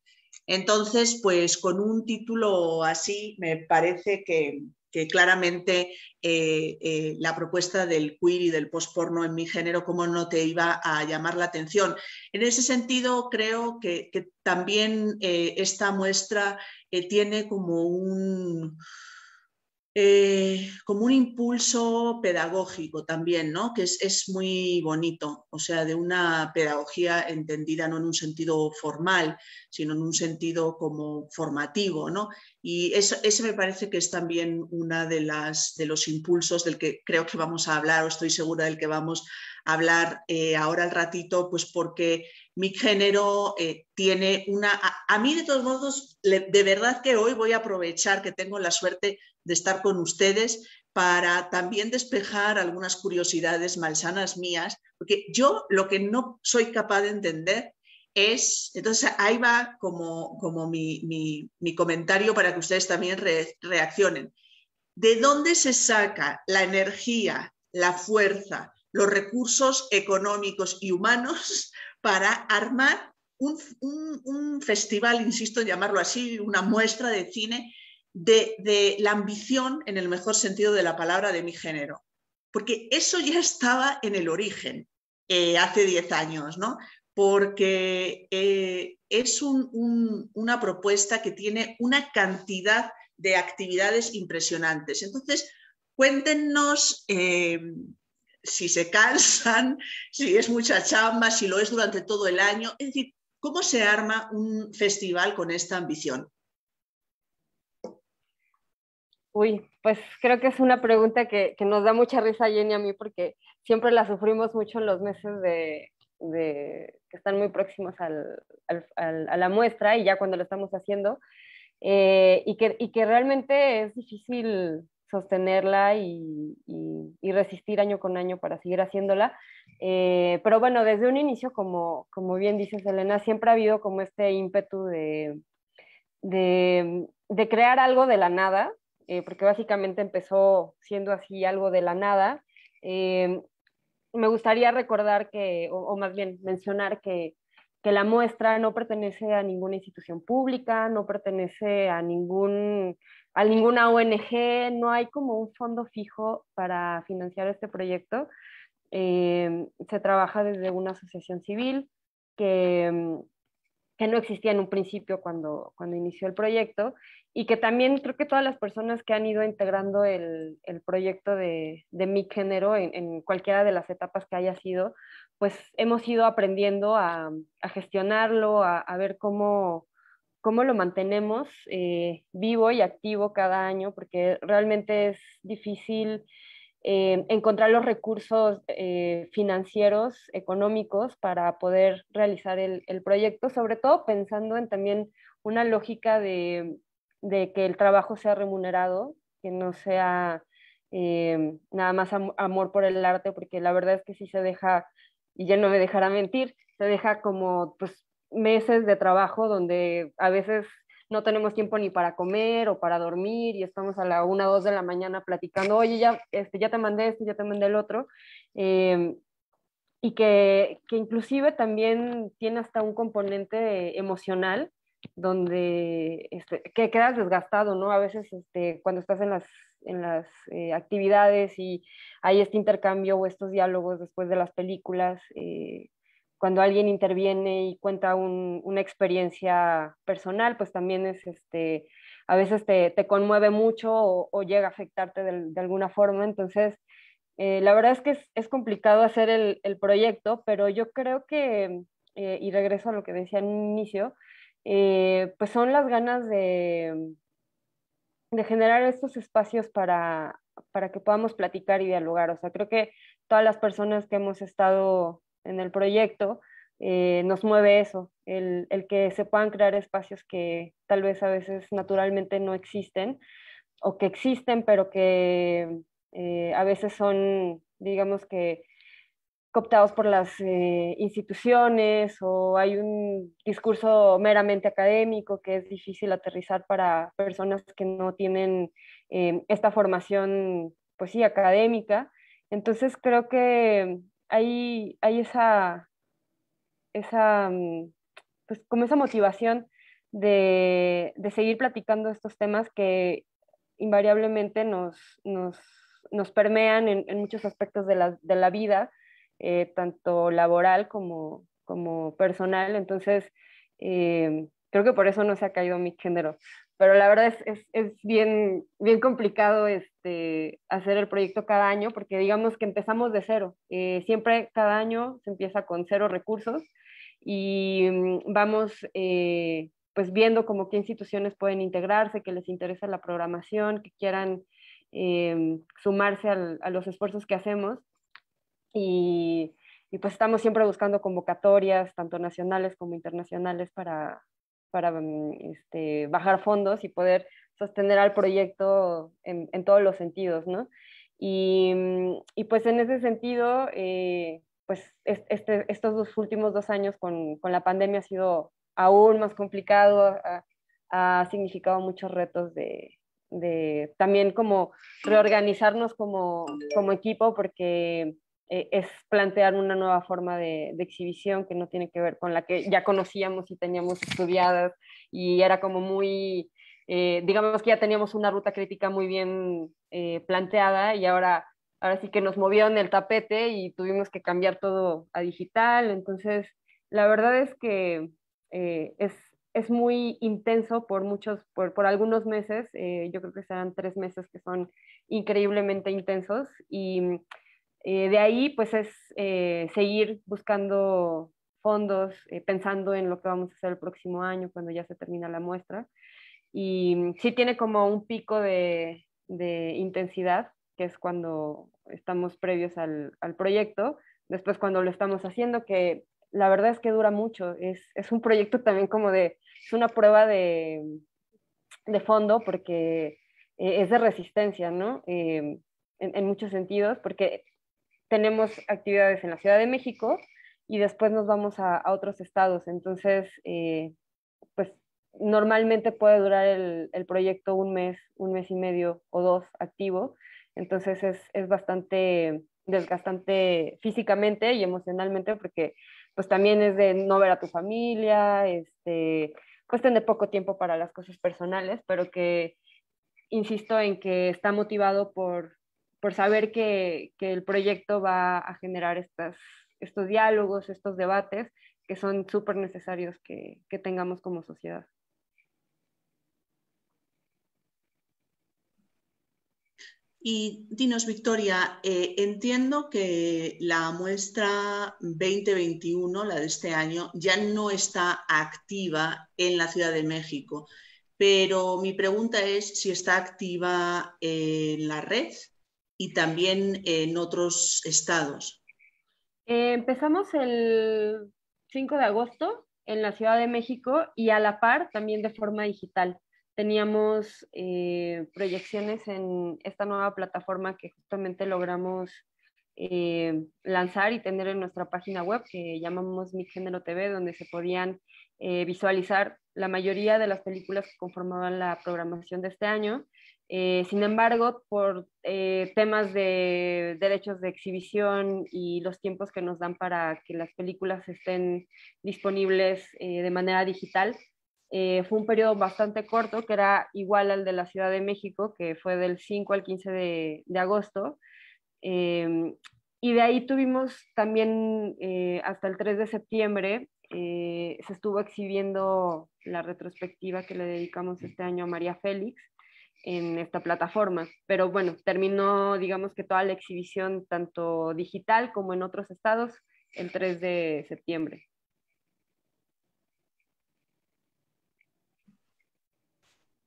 Entonces, pues con un título así me parece que, claramente eh, eh, la propuesta del queer y del postporno en mi género, cómo no te iba a llamar la atención. En ese sentido, creo que, también esta muestra tiene como un eh, como un impulso pedagógico también, ¿no? que es, muy bonito, o sea, de una pedagogía entendida no en un sentido formal, sino en un sentido como formativo. ¿no? Y eso, ese me parece que es también uno de, las, de los impulsos del que creo que vamos a hablar, o estoy segura del que vamos a hablar eh, ahora al ratito, pues porque mi género eh, tiene una... A, mí de todos modos, de verdad que hoy voy a aprovechar que tengo la suerte de estar con ustedes para también despejar algunas curiosidades malsanas mías, porque yo lo que no soy capaz de entender es, entonces ahí va como, como mi, comentario para que ustedes también reaccionen. ¿De dónde se saca la energía, la fuerza, los recursos económicos y humanos para armar un, festival, insisto en llamarlo así, una muestra de cine de, la ambición en el mejor sentido de la palabra de mi género. Porque eso ya estaba en el origen eh, hace 10 años, ¿no? Porque eh, es una propuesta que tiene una cantidad de actividades impresionantes. Entonces, cuéntenos eh, si se cansan, si es mucha chamba, si lo es durante todo el año. Es decir, ¿cómo se arma un festival con esta ambición? Uy, pues creo que es una pregunta que, nos da mucha risa a Jenny a mí porque siempre la sufrimos mucho en los meses de, que están muy próximos a la muestra y ya cuando lo estamos haciendo. Eh, y que realmente es difícil sostenerla y, resistir año con año para seguir haciéndola. Eh, pero bueno, desde un inicio, como, como bien dices, Elena, siempre ha habido como este ímpetu de, crear algo de la nada, eh, porque básicamente empezó siendo así algo de la nada. Eh, me gustaría recordar que, o, más bien mencionar que la muestra no pertenece a ninguna institución pública, no pertenece a ningún a ninguna ONG, no hay como un fondo fijo para financiar este proyecto. Eh, se trabaja desde una asociación civil que, mm, que, no existía en un principio cuando, cuando inició el proyecto y que también creo que todas las personas que han ido integrando el, proyecto de, mi género en, cualquiera de las etapas que haya sido, pues hemos ido aprendiendo a, gestionarlo, a ver cómo cómo lo mantenemos eh, vivo y activo cada año, porque realmente es difícil eh, encontrar los recursos eh, financieros, económicos, para poder realizar el, proyecto, sobre todo pensando en también una lógica de, que el trabajo sea remunerado, que no sea nada más amor por el arte, porque la verdad es que si se deja, y ya no me dejará mentir, se deja como pues meses de trabajo donde a veces no tenemos tiempo ni para comer o para dormir y estamos a la una o 2 de la mañana platicando, oye, ya, este, ya te mandé esto, ya te mandé el otro. Em, y que, que, inclusive también tiene hasta un componente emocional donde este, que quedas desgastado, ¿no? A veces este, cuando estás en las, en las eh, actividades y hay este intercambio o estos diálogos después de las películas, eh, cuando alguien interviene y cuenta una experiencia personal, pues también es, este, a veces te, conmueve mucho o, llega a afectarte de, alguna forma. Entonces, eh, la verdad es que es, complicado hacer el, proyecto, pero yo creo que, eh, y regreso a lo que decía en inicio, eh, pues son las ganas de, de generar estos espacios para, para que podamos platicar y dialogar. O sea, creo que todas las personas que hemos estado en el proyecto, eh, nos mueve eso, el, que se puedan crear espacios que tal vez a veces naturalmente no existen o que existen, pero que eh, a veces son, digamos que, cooptados por las eh, instituciones o hay un discurso meramente académico que es difícil aterrizar para personas que no tienen esta formación, pues sí, académica. Entonces creo que hay, esa, esa, mm, pues, como esa motivación de, seguir platicando estos temas que invariablemente nos, permean en, muchos aspectos de la, vida, eh, tanto laboral como, personal. Entonces, eh, Creo que por eso no se ha caído mi género. Pero la verdad es, es, es bien, bien complicado este, hacer el proyecto cada año porque digamos que empezamos de cero. Eh, siempre cada año se empieza con cero recursos y mm, vamos eh, pues viendo como qué instituciones pueden integrarse, que les interesa la programación, que quieran em, sumarse al, a los esfuerzos que hacemos. Y, y, pues estamos siempre buscando convocatorias, tanto nacionales como internacionales, para, para mm, este, bajar fondos y poder sostener al proyecto en, todos los sentidos, ¿no? Y, mm, pues en ese sentido, eh, pues este, estos dos últimos dos años con, con, la pandemia ha sido aún más complicado, ha, significado muchos retos de, de, también como reorganizarnos como, como equipo, porque eh, es plantear una nueva forma de, exhibición que no tiene que ver con la que ya conocíamos y teníamos estudiadas y era como muy, eh, digamos que ya teníamos una ruta crítica muy bien eh, planteada y ahora, ahora sí que nos movieron el tapete y tuvimos que cambiar todo a digital. Entonces, la verdad es que es, es muy intenso por muchos, por, algunos meses, yo creo que serán tres meses que son increíblemente intensos y eh, de ahí, pues es eh, seguir buscando fondos, eh, pensando en lo que vamos a hacer el próximo año cuando ya se termina la muestra. Y sí tiene como un pico de, intensidad, que es cuando estamos previos al, proyecto, después cuando lo estamos haciendo, que la verdad es que dura mucho. Es, es un proyecto también como de, es una prueba de, de fondo porque es de resistencia, ¿no? en muchos sentidos, porque tenemos actividades en la Ciudad de México y después nos vamos a, otros estados. Entonces, eh, pues normalmente puede durar el, el, proyecto un mes, un mes y medio o dos activo. Entonces es, bastante desgastante físicamente y emocionalmente porque pues también es de no ver a tu familia, este, pues tener poco tiempo para las cosas personales, pero que insisto en que está motivado por, por saber que, el proyecto va a generar estas, estos diálogos, estos debates que son súper necesarios que, tengamos como sociedad. Y dinos, Victoria, eh, entiendo que la muestra 2021, la de este año, ya no está activa en la Ciudad de México, pero mi pregunta es si está activa en la red y también en otros estados? Eh, empezamos el 5 de agosto en la Ciudad de México y a la par también de forma digital. Teníamos eh, proyecciones en esta nueva plataforma que justamente logramos eh, lanzar y tener en nuestra página web que llamamos Mi Género TV, donde se podían visualizar la mayoría de las películas que conformaban la programación de este año eh, sin embargo, por eh, temas de derechos de exhibición y los tiempos que nos dan para que las películas estén disponibles eh, de manera digital, fue un periodo bastante corto, que era igual al de la Ciudad de México, que fue del 5 al 15 de agosto. y de ahí tuvimos también hasta el 3 de septiembre, se estuvo exhibiendo la retrospectiva que le dedicamos este año a María Félix en esta plataforma. Pero bueno, terminó, digamos que toda la exhibición, tanto digital como en otros estados, el 3 de septiembre.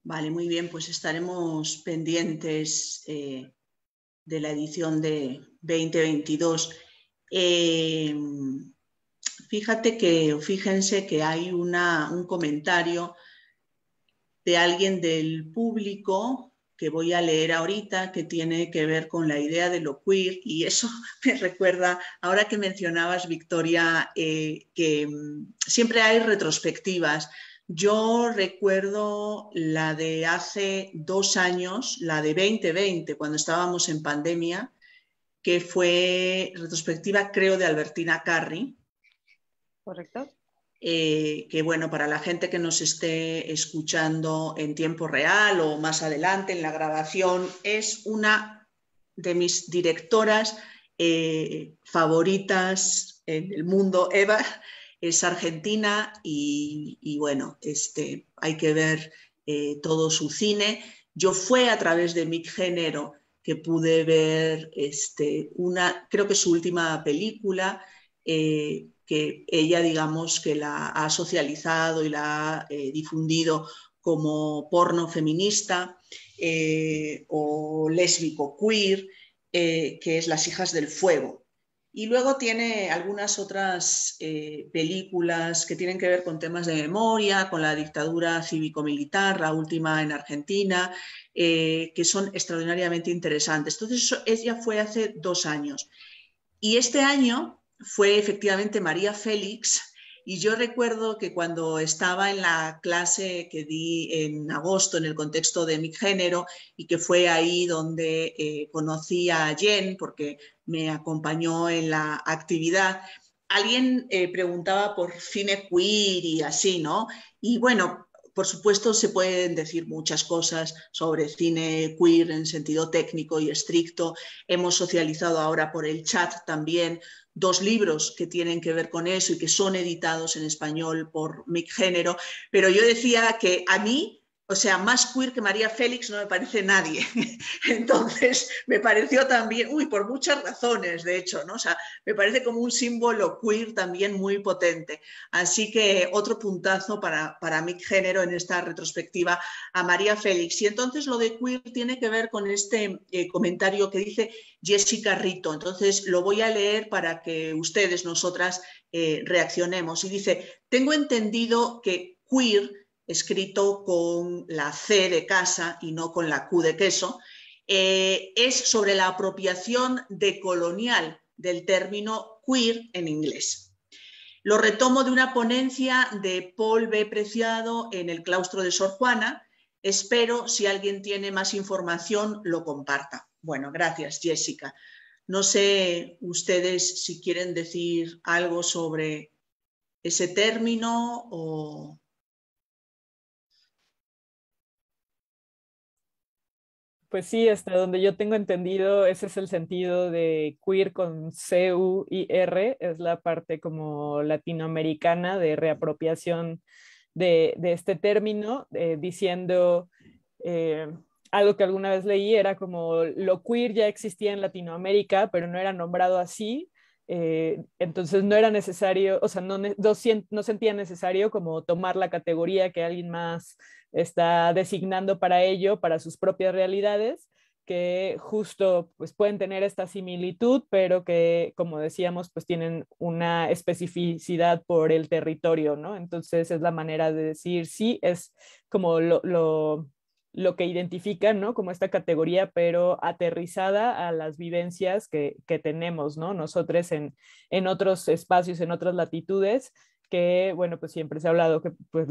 Vale, muy bien, pues estaremos pendientes eh, de la edición de 2022. Eh, fíjate que, fíjense que hay un comentario de alguien del público que voy a leer ahorita, que tiene que ver con la idea de lo queer, y eso me recuerda, ahora que mencionabas, Victoria, eh, que mm, siempre hay retrospectivas. Yo recuerdo la de hace dos años, la de 2020, cuando estábamos en pandemia, que fue retrospectiva, creo, de Albertina Carri. Correcto. Eh, que bueno, para la gente que nos esté escuchando en tiempo real o más adelante en la grabación, es una de mis directoras eh, favoritas en el mundo, Eva, es argentina y, bueno, este, hay que ver eh, todo su cine. Yo fue a través de mi género que pude ver este, una, creo que su última película, que ella, digamos, que la ha socializado y la ha eh, difundido como porno feminista eh, o lésbico queer, eh, que es Las hijas del fuego. Y luego tiene algunas otras películas que tienen que ver con temas de memoria, con la dictadura cívico-militar, la última en Argentina, que son extraordinariamente interesantes. Entonces, eso, ya fue hace dos años. Y este año fue efectivamente María Félix. Y yo recuerdo que cuando estaba en la clase que di en agosto en el contexto de mi género y que fue ahí donde eh, conocí a Jen porque me acompañó en la actividad, alguien eh, preguntaba por cine queer y así, ¿no? Y bueno, por supuesto se pueden decir muchas cosas sobre cine queer en sentido técnico y estricto. Hemos socializado ahora por el chat también dos libros que tienen que ver con eso y que son editados en español por mi Género, pero yo decía que a mí o sea, más queer que María Félix no me parece nadie. Entonces, me pareció también, uy, por muchas razones, de hecho, ¿no? O sea, me parece como un símbolo queer también muy potente. Así que otro puntazo para, mi género en esta retrospectiva a María Félix. Y entonces lo de queer tiene que ver con este eh, comentario que dice Jessica Rito. Entonces, lo voy a leer para que ustedes, nosotras, eh, reaccionemos. Y dice, tengo entendido que queer escrito con la C de casa y no con la Q de queso, eh, es sobre la apropiación decolonial del término queer en inglés. Lo retomo de una ponencia de Paul B. Preciado en el claustro de Sor Juana. Espero, si alguien tiene más información, lo comparta. Bueno, gracias, Jessica. No sé ustedes si quieren decir algo sobre ese término o Pues sí, hasta donde yo tengo entendido, ese es el sentido de queer con C-U-I-R, es la parte como latinoamericana de reapropiación de, este término, eh, diciendo eh, algo que alguna vez leí, era como lo queer ya existía en Latinoamérica, pero no era nombrado así, eh, entonces no era necesario, o sea, no, no, sentía necesario como tomar la categoría que alguien más está designando para ello, para sus propias realidades, que justo pues pueden tener esta similitud, pero que como decíamos pues tienen una especificidad por el territorio, ¿no? Entonces es la manera de decir sí, es como lo lo que identifican, ¿no? Como esta categoría, pero aterrizada a las vivencias que, tenemos, ¿no? Nosotros en, otros espacios, en otras latitudes, que, bueno, pues siempre se ha hablado que pues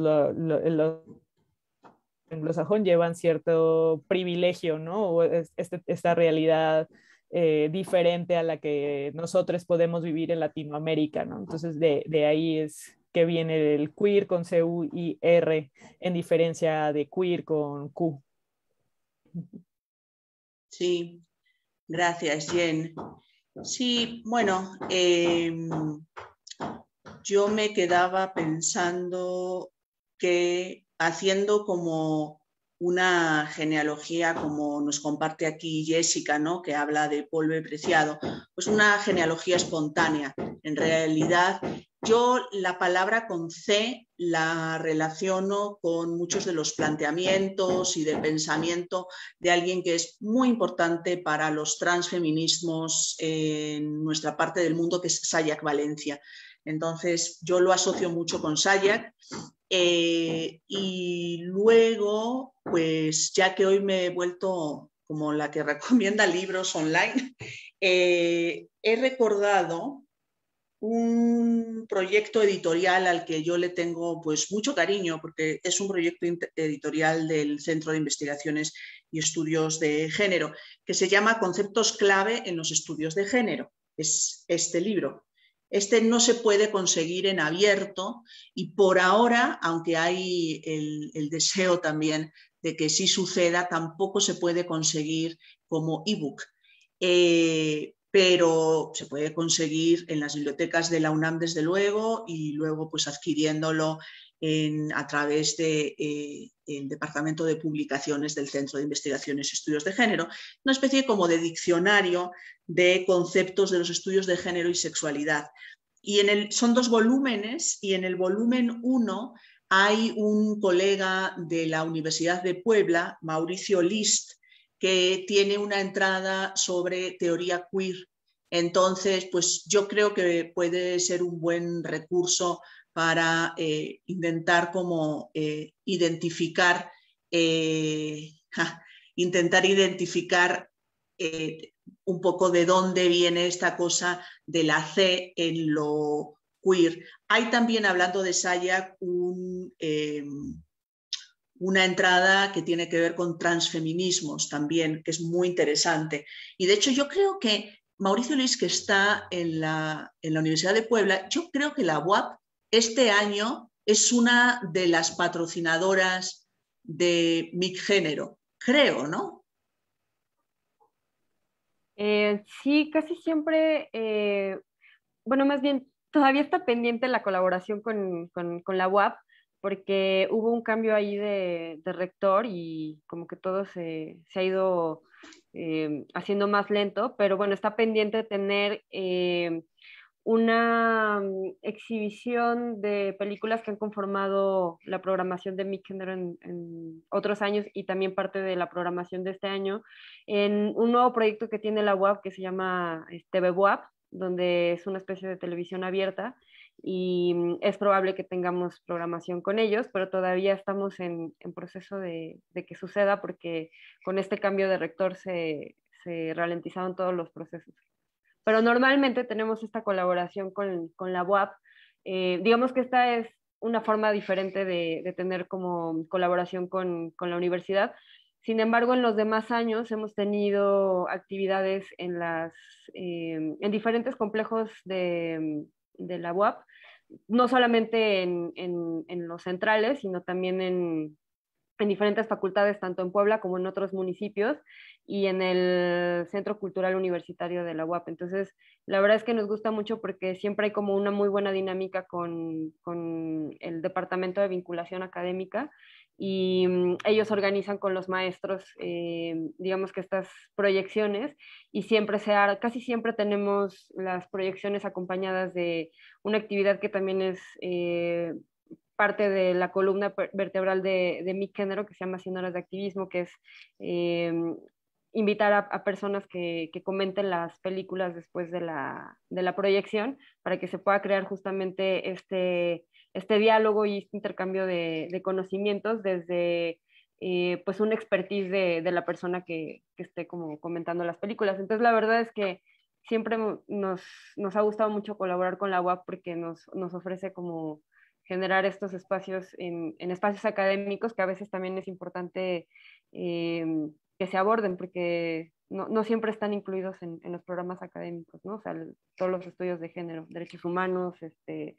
anglosajón llevan cierto privilegio, ¿no? O este, esta realidad eh, diferente a la que nosotros podemos vivir en Latinoamérica, Entonces, de ahí es que viene el queer con u y R, en diferencia de queer con Q. Sí, gracias, Jen. Sí, bueno, em, yo me quedaba pensando que haciendo como una genealogía como nos comparte aquí Jessica, ¿no? que habla de polvo preciado, pues una genealogía espontánea. En realidad yo la palabra con C la relaciono con muchos de los planteamientos y del pensamiento de alguien que es muy importante para los transfeminismos en nuestra parte del mundo, que es Sayak Valencia. Entonces, yo lo asocio mucho con Sayak. Eh, y luego, pues ya que hoy me he vuelto como la que recomienda libros online, eh, he recordado un proyecto editorial al que yo le tengo pues mucho cariño porque es un proyecto editorial del Centro de Investigaciones y Estudios de Género que se llama Conceptos clave en los estudios de género. Es este libro. Este no se puede conseguir en abierto y por ahora, aunque hay el, deseo también de que sí suceda, tampoco se puede conseguir como ebook. Eh, pero se puede conseguir en las bibliotecas de la UNAM desde luego y luego pues adquiriéndolo a través del eh, Departamento de Publicaciones del Centro de Investigaciones y Estudios de Género, una especie como de diccionario de conceptos de los estudios de género y sexualidad. Y son dos volúmenes y en el volumen 1 hay un colega de la Universidad de Puebla, Mauricio List, que tiene una entrada sobre teoría queer. Entonces, pues yo creo que puede ser un buen recurso para eh, intentar como eh, identificar, eh, intentar identificar un poco de dónde viene esta cosa de la C en lo queer. Hay también, hablando de Sayak, un, una entrada que tiene que ver con transfeminismos también, que es muy interesante. Y de hecho yo creo que Mauricio Luis, que está en la, Universidad de Puebla, yo creo que la UAP este año es una de las patrocinadoras de mi Género, creo, ¿no? Eh, sí, casi siempre, eh, bueno, más bien todavía está pendiente la colaboración con, con la UAP, porque hubo un cambio ahí de, rector y como que todo se, ha ido em, haciendo más lento, pero bueno, está pendiente tener em, una mm, exhibición de películas que han conformado la programación de mi género en, otros años y también parte de la programación de este año, en un nuevo proyecto que tiene la UAP que se llama TV este, UAP, donde es una especie de televisión abierta y mm, es probable que tengamos programación con ellos, pero todavía estamos en, proceso de, que suceda porque con este cambio de rector se, se, ralentizaron todos los procesos. Pero normalmente tenemos esta colaboración con, la UAP. Eh, digamos que esta es una forma diferente de, tener como colaboración con, la universidad. Sin embargo, en los demás años hemos tenido actividades en, las, em, en diferentes complejos de, de la UAP, no solamente en, los centrales, sino también en, diferentes facultades, tanto en Puebla como en otros municipios y en el Centro Cultural Universitario de la UAP. Entonces, la verdad es que nos gusta mucho porque siempre hay como una muy buena dinámica con, con el Departamento de Vinculación Académica y mm, ellos organizan con los maestros, eh, digamos que estas proyecciones, y siempre se casi siempre tenemos las proyecciones acompañadas de una actividad que también es eh, parte de la columna vertebral de, mi género, que se llama 100 horas de activismo, que es eh, invitar a, personas que, comenten las películas después de la proyección, para que se pueda crear justamente este este diálogo y este intercambio de, conocimientos desde eh, pues un expertise de, la persona que, esté como comentando las películas. Entonces la verdad es que siempre nos, ha gustado mucho colaborar con la UAP porque nos, ofrece como generar estos espacios en, espacios académicos que a veces también es importante em, que se aborden porque no, siempre están incluidos en, los programas académicos, ¿no? O sea, todos los estudios de género, derechos humanos, este,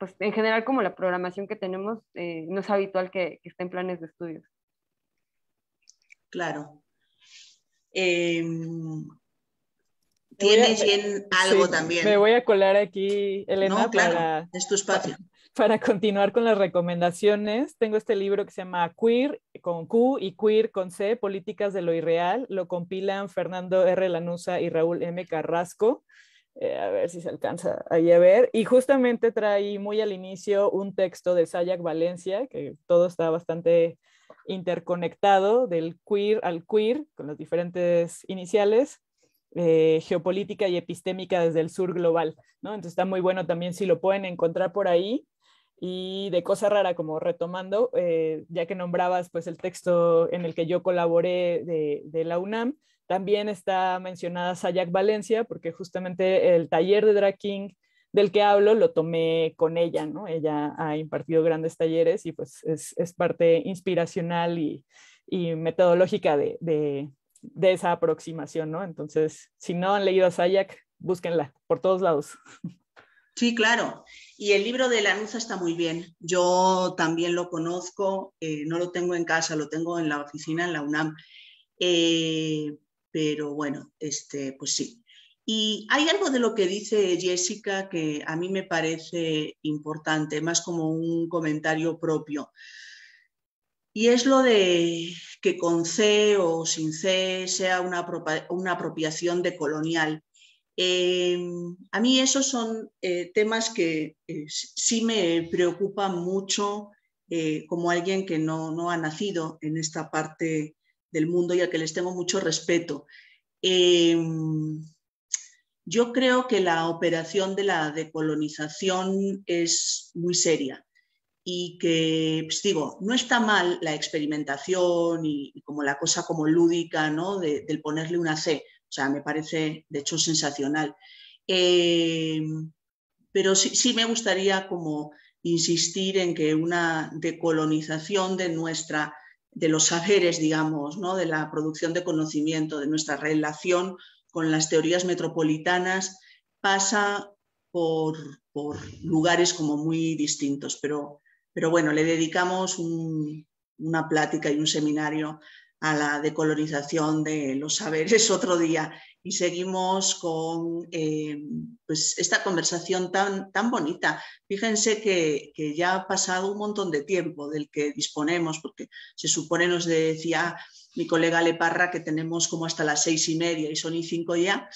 pues en general como la programación que tenemos, eh, no es habitual que, estén esté en planes de estudios. Claro. Em, Tienes bien algo también. Me voy a colar aquí, Elena, es tu espacio. para continuar con las recomendaciones, tengo este libro que se llama Queer con Q y Queer con C, Políticas de lo Irreal. Lo compilan Fernando R. Lanusa y Raúl M. Carrasco. Eh, a ver si se alcanza ahí a ver. Y justamente traí muy al inicio un texto de Sayak Valencia, que todo está bastante interconectado, del queer al queer, con los diferentes iniciales, eh, geopolítica y epistémica desde el sur global, Entonces está muy bueno también si lo pueden encontrar por ahí. Y de cosa rara, como retomando, eh, ya que nombrabas pues el texto en el que yo colaboré de la UNAM, también está mencionada Sayak Valencia, porque justamente el taller de Drag King del que hablo lo tomé con ella, ¿no? Ella ha impartido grandes talleres y pues es, parte inspiracional y, metodológica de, esa aproximación, ¿no? Entonces, si no han leído a Sayak, búsquenla por todos lados. Sí, claro. Y el libro de la nusa está muy bien. Yo también lo conozco, eh, no lo tengo en casa, lo tengo en la oficina, en la UNAM. Eh, pero bueno, este, pues sí. Y hay algo de lo que dice Jessica que a mí me parece importante, más como un comentario propio. Y es lo de que con C o sin C sea una, apropiación decolonial. Em, a mí esos son eh, temas que eh, sí me preocupan mucho eh, como alguien que no, no ha nacido en esta parte del mundo y a que les tengo mucho respeto. Em, yo creo que la operación de la decolonización es muy seria y que, pues, digo, no está mal la experimentación y, como la cosa como lúdica, ¿no? del ponerle una C. O sea, me parece, de hecho, sensacional. Em, pero sí, sí me gustaría como insistir en que una decolonización de nuestra de los saberes, digamos, ¿no? de la producción de conocimiento, de nuestra relación con las teorías metropolitanas, pasa por, lugares como muy distintos. Pero, bueno, le dedicamos una plática y un seminario a la decolonización de los saberes otro día y seguimos con eh, pues, esta conversación tan, tan bonita. Fíjense que, ya ha pasado un montón de tiempo del que disponemos, porque se supone, nos decía mi colega Leparra, que tenemos como hasta las seis y media y son y cinco ya.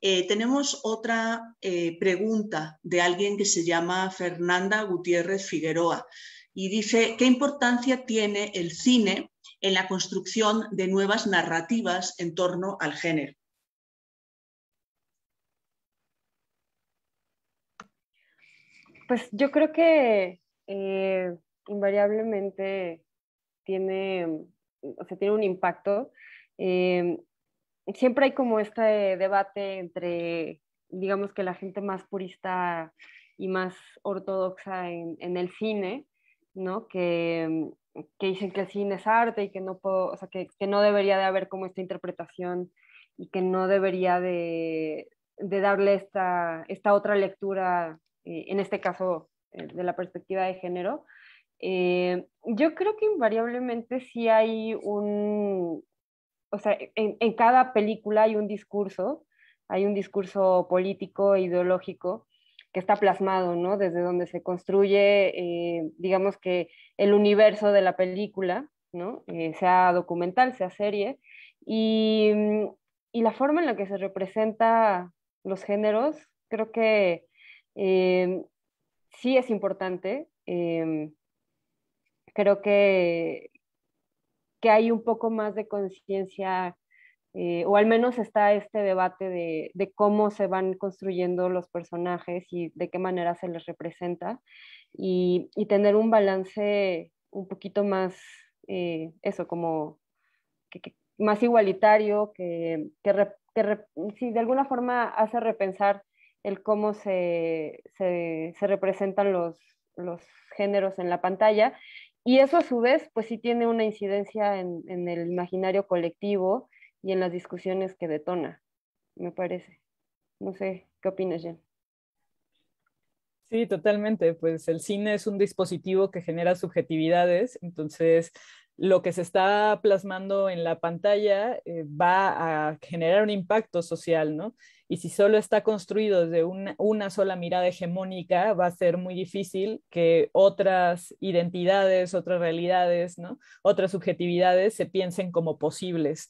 Eh, tenemos otra eh, pregunta de alguien que se llama Fernanda Gutiérrez Figueroa y dice, ¿qué importancia tiene el cine en la construcción de nuevas narrativas en torno al género. Pues yo creo que eh, invariablemente tiene, o tiene un impacto. Em, siempre hay como este debate entre, digamos que la gente más purista y más ortodoxa en, en el cine, ¿no? Que, em, que dicen que el cine es arte y que no que, no debería de haber como esta interpretación y que no debería de, darle esta, otra lectura, eh, en este caso eh, de la perspectiva de género. Eh, yo creo que invariablemente sí hay un, o sea, en, en cada película hay un discurso, hay un discurso político, ideológico, que está plasmado, ¿no? Desde donde se construye, eh, digamos que el universo de la película, ¿no? Eh, sea documental, sea serie, mm, y, la forma en la que se representa los géneros, creo que eh, sí es importante. creo que, que hay un poco más de conciencia eh, o al menos está este debate de, de, cómo se van construyendo los personajes y de qué manera se les representa, y, y tener un balance un poquito más, eh, eso, como más igualitario, que, que, si de alguna forma hace repensar el cómo se, se, se representan los, los géneros en la pantalla. Y eso a su vez, pues sí tiene una incidencia en, en el imaginario colectivo y en las discusiones que detona, me parece. No sé, ¿qué opinas, Jen? Sí, totalmente. Pues el cine es un dispositivo que genera subjetividades, entonces lo que se está plasmando en la pantalla eh, va a generar un impacto social, ¿no? Y si solo está construido desde una, una, sola mirada hegemónica, va a ser muy difícil que otras identidades, otras realidades, ¿no? Otras subjetividades se piensen como posibles.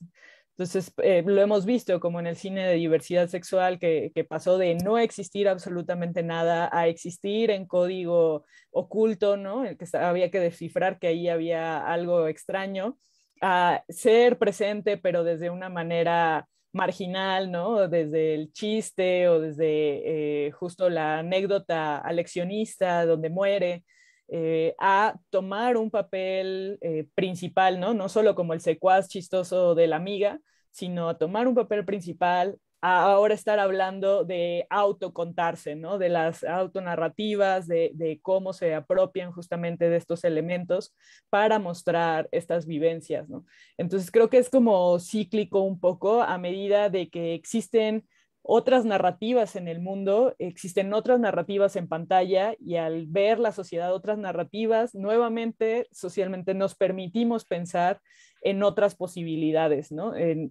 Entonces, eh, lo hemos visto como en el cine de diversidad sexual, que, pasó de no existir absolutamente nada a existir en código oculto, ¿no? El que había que descifrar que ahí había algo extraño, a ser presente, pero desde una manera marginal, ¿no? Desde el chiste o desde eh, justo la anécdota aleccionista donde muere. Eh, a tomar un papel eh, principal, ¿no? No solo como el secuaz chistoso de la amiga, sino a tomar un papel principal, a ahora estar hablando de autocontarse, ¿no? De las autonarrativas, de, de cómo se apropian justamente de estos elementos para mostrar estas vivencias, ¿no? Entonces creo que es como cíclico un poco a medida de que existen otras narrativas en el mundo, existen otras narrativas en pantalla y al ver la sociedad otras narrativas, nuevamente socialmente nos permitimos pensar en otras posibilidades, ¿no? En,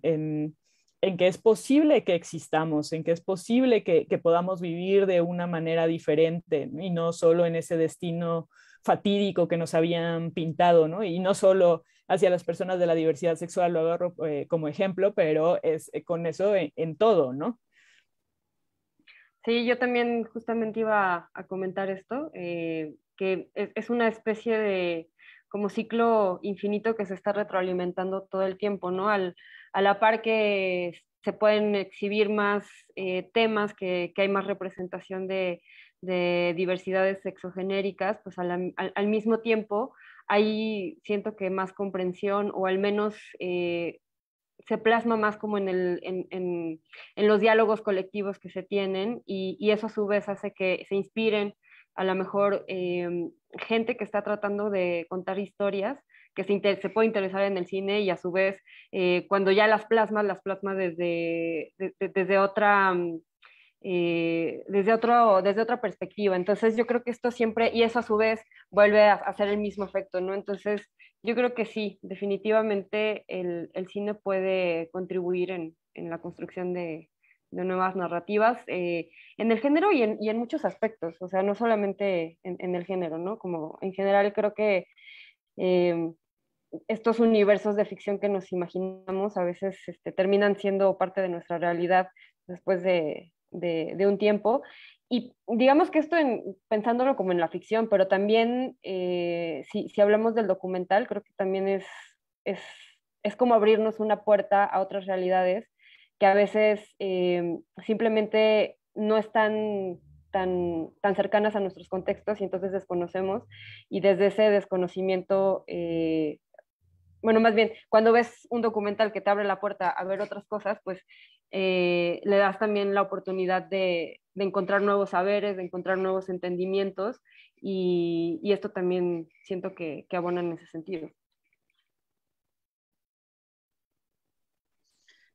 que es posible que existamos, en que es posible que, podamos vivir de una manera diferente y no solo en ese destino fatídico que nos habían pintado, ¿no? Y no solo hacia las personas de la diversidad sexual, lo agarro eh, como ejemplo, pero es eh, con eso en, eh, en todo, ¿no? Sí, yo también justamente iba a, comentar esto, eh, que es, una especie de como ciclo infinito que se está retroalimentando todo el tiempo, ¿no? a la par que se pueden exhibir más eh, temas, que, hay más representación de, diversidades sexogenéricas, pues al, mismo tiempo hay, siento que más comprensión o al menos eh, se plasma más como en, en, los diálogos colectivos que se tienen y, eso a su vez hace que se inspiren a lo mejor eh, gente que está tratando de contar historias que se, se, puede interesar en el cine y a su vez eh, cuando ya las plasma, las plasma desde, desde otra... Mm, eh, desde, otro, desde otra perspectiva. Entonces yo creo que esto siempre, y eso a su vez vuelve a hacer el mismo efecto, ¿no? Entonces yo creo que sí, definitivamente el, el cine puede contribuir en, en la construcción de, de nuevas narrativas eh, en el género y en, y en, muchos aspectos, o sea, no solamente en, el género, ¿no? Como en general creo que em, estos universos de ficción que nos imaginamos a veces este, terminan siendo parte de nuestra realidad después de, de, de, un tiempo y digamos que esto pensándolo como en la ficción, pero también eh, si, hablamos del documental, creo que también es, es, como abrirnos una puerta a otras realidades que a veces eh, simplemente no están tan, tan cercanas a nuestros contextos y entonces desconocemos y desde ese desconocimiento... Eh, bueno, más bien, cuando ves un documental que te abre la puerta a ver otras cosas, pues eh, le das también la oportunidad de, encontrar nuevos saberes, de encontrar nuevos entendimientos y, esto también siento que, abona en ese sentido.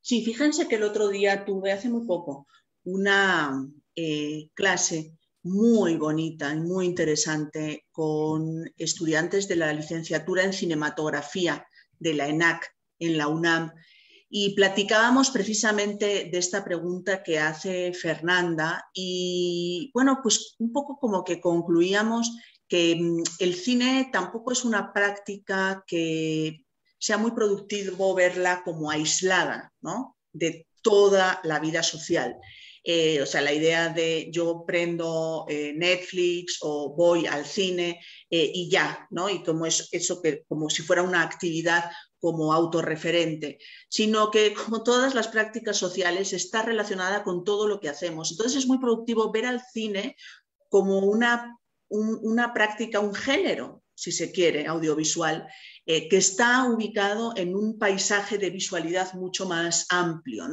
Sí, fíjense que el otro día tuve, hace muy poco, una eh, clase muy bonita y muy interesante con estudiantes de la licenciatura en cinematografía de la ENAC en la UNAM y platicábamos precisamente de esta pregunta que hace Fernanda y bueno, pues un poco como que concluíamos que mm, el cine tampoco es una práctica que sea muy productivo verla como aislada ¿no? de toda la vida social. Eh, o sea, la idea de yo prendo eh, Netflix o voy al cine eh, y ya, ¿no? Y como es eso que, como si fuera una actividad como autorreferente, sino que, como todas las prácticas sociales, está relacionada con todo lo que hacemos. Entonces es muy productivo ver al cine como una, práctica, un género, si se quiere, audiovisual, eh, que está ubicado en un paisaje de visualidad mucho más amplio.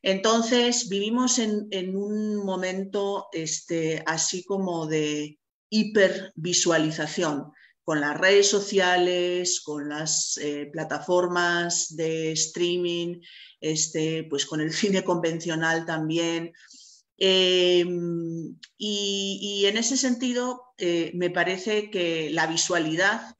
Entonces vivimos en, un momento este, así como de hipervisualización con las redes sociales, con las eh, plataformas de streaming, este, pues con el cine convencional también. Em, y, en ese sentido, eh, me parece que la visualidad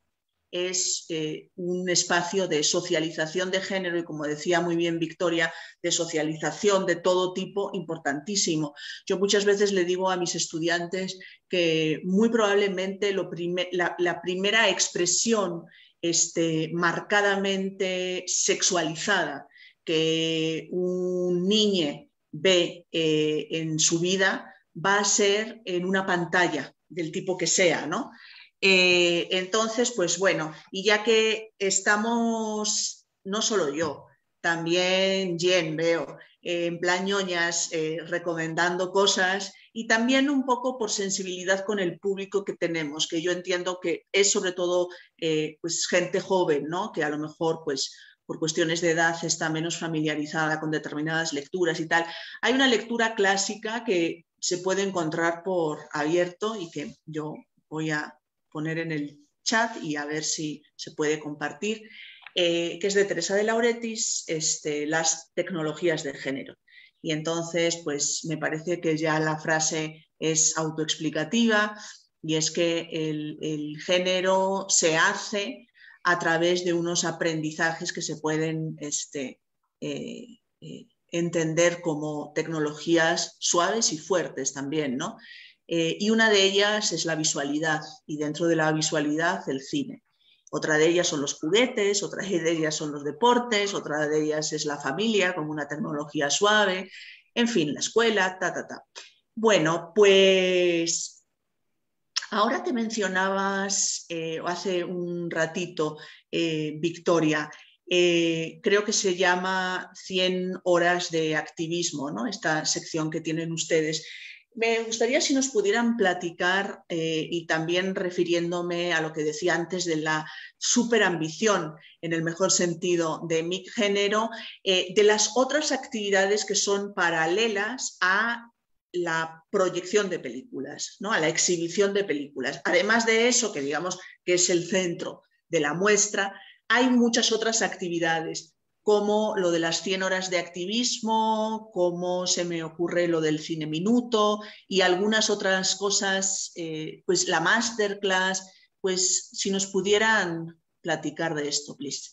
es eh, un espacio de socialización de género y, como decía muy bien Victoria, de socialización de todo tipo importantísimo. Yo muchas veces le digo a mis estudiantes que muy probablemente lo la, primera expresión este, marcadamente sexualizada que un niño ve eh, en su vida va a ser en una pantalla del tipo que sea, ¿no? Eh, entonces, pues bueno, y ya que estamos, no solo yo, también Jen veo, en plan ñoñas, eh, recomendando cosas y también un poco por sensibilidad con el público que tenemos, que yo entiendo que es sobre todo eh, pues gente joven, ¿no? Que a lo mejor pues por cuestiones de edad está menos familiarizada con determinadas lecturas y tal. Hay una lectura clásica que se puede encontrar por abierto y que yo voy a poner en el chat y a ver si se puede compartir, eh, que es de Teresa de Lauretis, este, las tecnologías de género. Y entonces, pues me parece que ya la frase es autoexplicativa y es que el, género se hace a través de unos aprendizajes que se pueden este, eh, eh, entender como tecnologías suaves y fuertes también, ¿no? Eh, y una de ellas es la visualidad, y dentro de la visualidad el cine. Otra de ellas son los juguetes, otra de ellas son los deportes, otra de ellas es la familia, como una tecnología suave, en fin, la escuela, ta, ta, ta. Bueno, pues ahora te mencionabas eh, hace un ratito, eh, Victoria, creo que se llama 100 horas de activismo, ¿no? esta sección que tienen ustedes. Me gustaría si nos pudieran platicar eh, y también refiriéndome a lo que decía antes de la superambición, en el mejor sentido, de mi género, eh, de las otras actividades que son paralelas a la proyección de películas, ¿no? a la exhibición de películas. Además de eso, que digamos que es el centro de la muestra, hay muchas otras actividades como lo de las 100 horas de activismo, como se me ocurre lo del cine minuto y algunas otras cosas, eh, pues la masterclass, pues si nos pudieran platicar de esto, please.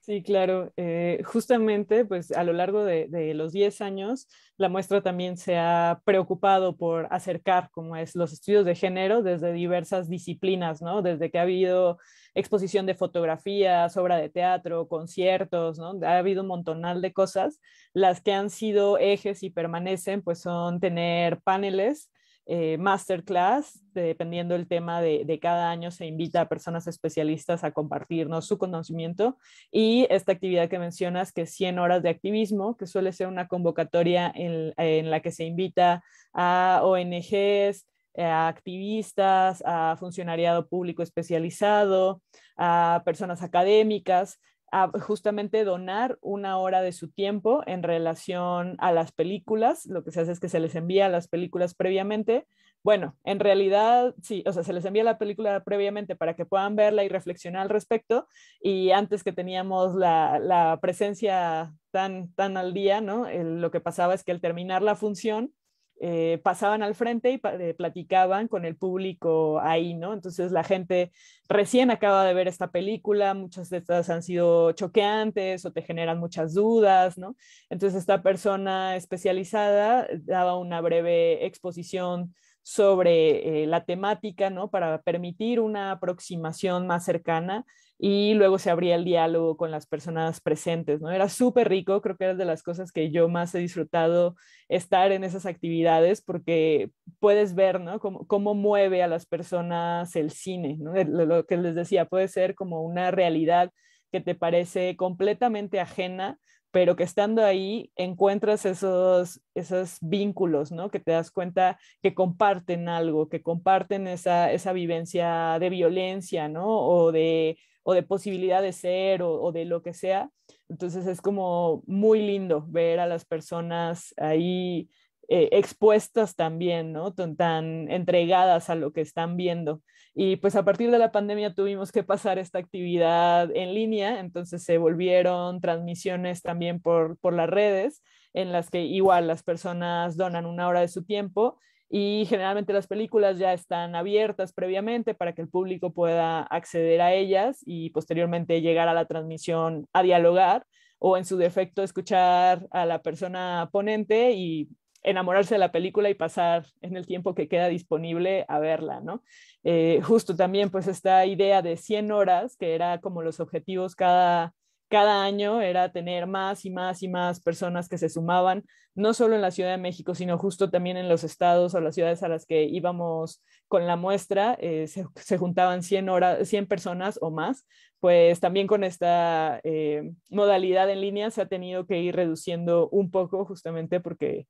Sí, claro. Eh, justamente, pues a lo largo de, de, los 10 años, la muestra también se ha preocupado por acercar, como es, los estudios de género desde diversas disciplinas, ¿no? Desde que ha habido exposición de fotografías, obra de teatro, conciertos, ¿no? Ha habido un montonal de cosas. Las que han sido ejes y permanecen, pues son tener paneles, eh, masterclass, dependiendo el tema de, cada año, se invita a personas especialistas a compartirnos su conocimiento y esta actividad que mencionas, que es 100 horas de activismo, que suele ser una convocatoria en, en la que se invita a ONGs, a activistas, a funcionariado público especializado, a personas académicas, a justamente donar una hora de su tiempo en relación a las películas. Lo que se hace es que se les envía las películas previamente. Bueno, en realidad sí, o sea, se les envía la película previamente para que puedan verla y reflexionar al respecto. Y antes que teníamos la, presencia tan, tan al día, ¿no? lo que pasaba es que al terminar la función, eh, pasaban al frente y eh, platicaban con el público ahí, ¿no? Entonces la gente recién acaba de ver esta película, muchas de estas han sido choqueantes o te generan muchas dudas, ¿no? Entonces esta persona especializada eh, daba una breve exposición sobre la temática, ¿no? Para permitir una aproximación más cercana y luego se abría el diálogo con las personas presentes, ¿no? Era súper rico, creo que era de las cosas que yo más he disfrutado estar en esas actividades porque puedes ver, ¿no? Cómo, cómo mueve a las personas el cine, Lo que les decía, puede ser como una realidad que te parece completamente ajena, pero que estando ahí encuentras esos, esos vínculos, ¿no? Que te das cuenta que comparten algo, que comparten esa, esa vivencia de violencia, ¿no? O de o de posibilidad de ser o, de lo que sea. Entonces es como muy lindo ver a las personas ahí eh, expuestas también, ¿no? Tan, tan, entregadas a lo que están viendo. Y pues a partir de la pandemia tuvimos que pasar esta actividad en línea, entonces se volvieron transmisiones también por, por las redes, en las que igual las personas donan una hora de su tiempo y generalmente las películas ya están abiertas previamente para que el público pueda acceder a ellas y posteriormente llegar a la transmisión a dialogar o en su defecto escuchar a la persona ponente y enamorarse de la película y pasar en el tiempo que queda disponible a verla, ¿no? Eh, justo también pues esta idea de 100 horas, que era como los objetivos cada cada año era tener más y más y más personas que se sumaban, no solo en la Ciudad de México, sino justo también en los estados o las ciudades a las que íbamos con la muestra, eh, se, juntaban 100, horas, 100 personas o más, pues también con esta eh, modalidad en línea se ha tenido que ir reduciendo un poco justamente porque